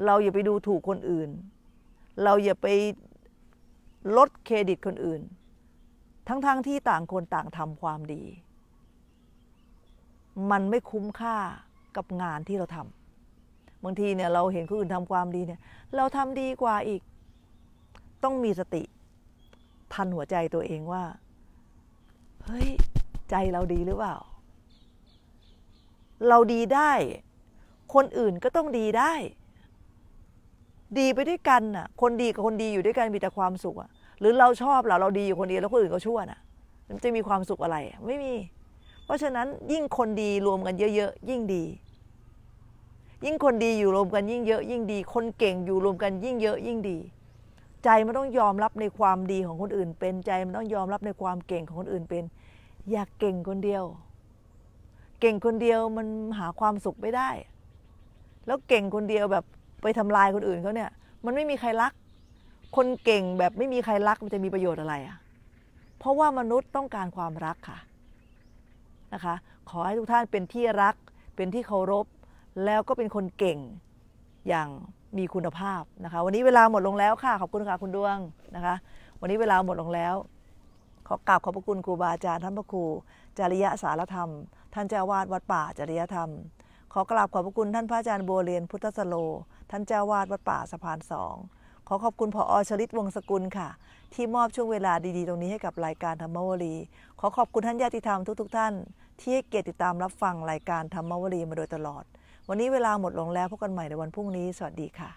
A: เราอย่าไปดูถูกคนอื่น เราอย่าไปลดเครดิตคนอื่น ทั้งๆทที่ต่างคนต่างทำความดี มันไม่คุ้มค่ากับงานที่เราทำบางทีเนี่ยเราเห็นคนอื่นทำความดีเนี่ย เราทำดีกว่าอีก ต้องมีสติทันหัวใจตัวเองว่าเฮ้ยใจเราดีหรือเปล่า เราดีได้ คนอื่นก็ต้องดีได้ ดีไปด้วยกันน่ะคนดีกับคนดีอยู่ด้วยกันมีแต่ความสุขอะหรือเราชอบเราเราดีอยู่คนเดียวแล้วคนอื่นเขาชั่วน่ะมันจะมีความสุขอะไรไม่มี เพราะฉะนั้นยิ่งคนดีรวมกันเยอะๆ ยิ่งดี ยิ่งคนดีอยู่รวมกันยิ่งเยอะ ยิ่งดีคนเก่งอยู่รวมกันยิ่งเยอะ ยิ่งดีใจมันต้องยอมรับในความดีของคนอื่นเป็นใจมันต้องยอมรับในความเก่งของคนอื่นเป็นอยากเก่งคนเดียว เก่งคนเดียวมันหาความสุขไม่ได้ แล้วเก่งคนเดียวแบบไปทำลายคนอื่นเขาเนี่ยมันไม่มีใครรัก คนเก่งแบบไม่มีใครรักมันจะมีประโยชน์อะไรอะ่ะเพราะว่ามนุษย์ต้องการความรักค่ะนะคะขอให้ทุกท่านเป็นที่รักเป็นที่เคารพ แล้วก็เป็นคนเก่งอย่างมีคุณภาพนะคะวันนี้เวลาหมดลงแล้วค่ะขอบคุณค่ะคุณดวงนะคะ วันนี้เวลาหมดลงแล้ว ขอกราบขอบพระคุณครูบาอาจารย์ท่านพระครูจริยสารธรรม ท่านเจ้าวาดวัดป่าจริยธรรม ขอกราบขอบพระคุณท่านพระอาจารย์บัวเรียน พุทธสโล ท่านเจ้าวาดวัดป่าสะพานสองขอขอบคุณพออชลิตวงศกุลค่ะ ที่มอบช่วงเวลาดี ๆ ตรงนี้ให้กับรายการธรรมวรีขอขอบคุณท่านญาติธรรมทุกๆ ท่าน ที่ให้เกียรติติดตามรับฟังรายการธรรมวรีมาโดยตลอดวันนี้เวลาหมดลงแล้วพบกันใหม่ในวันพรุ่งนี้ สวัสดีค่ะ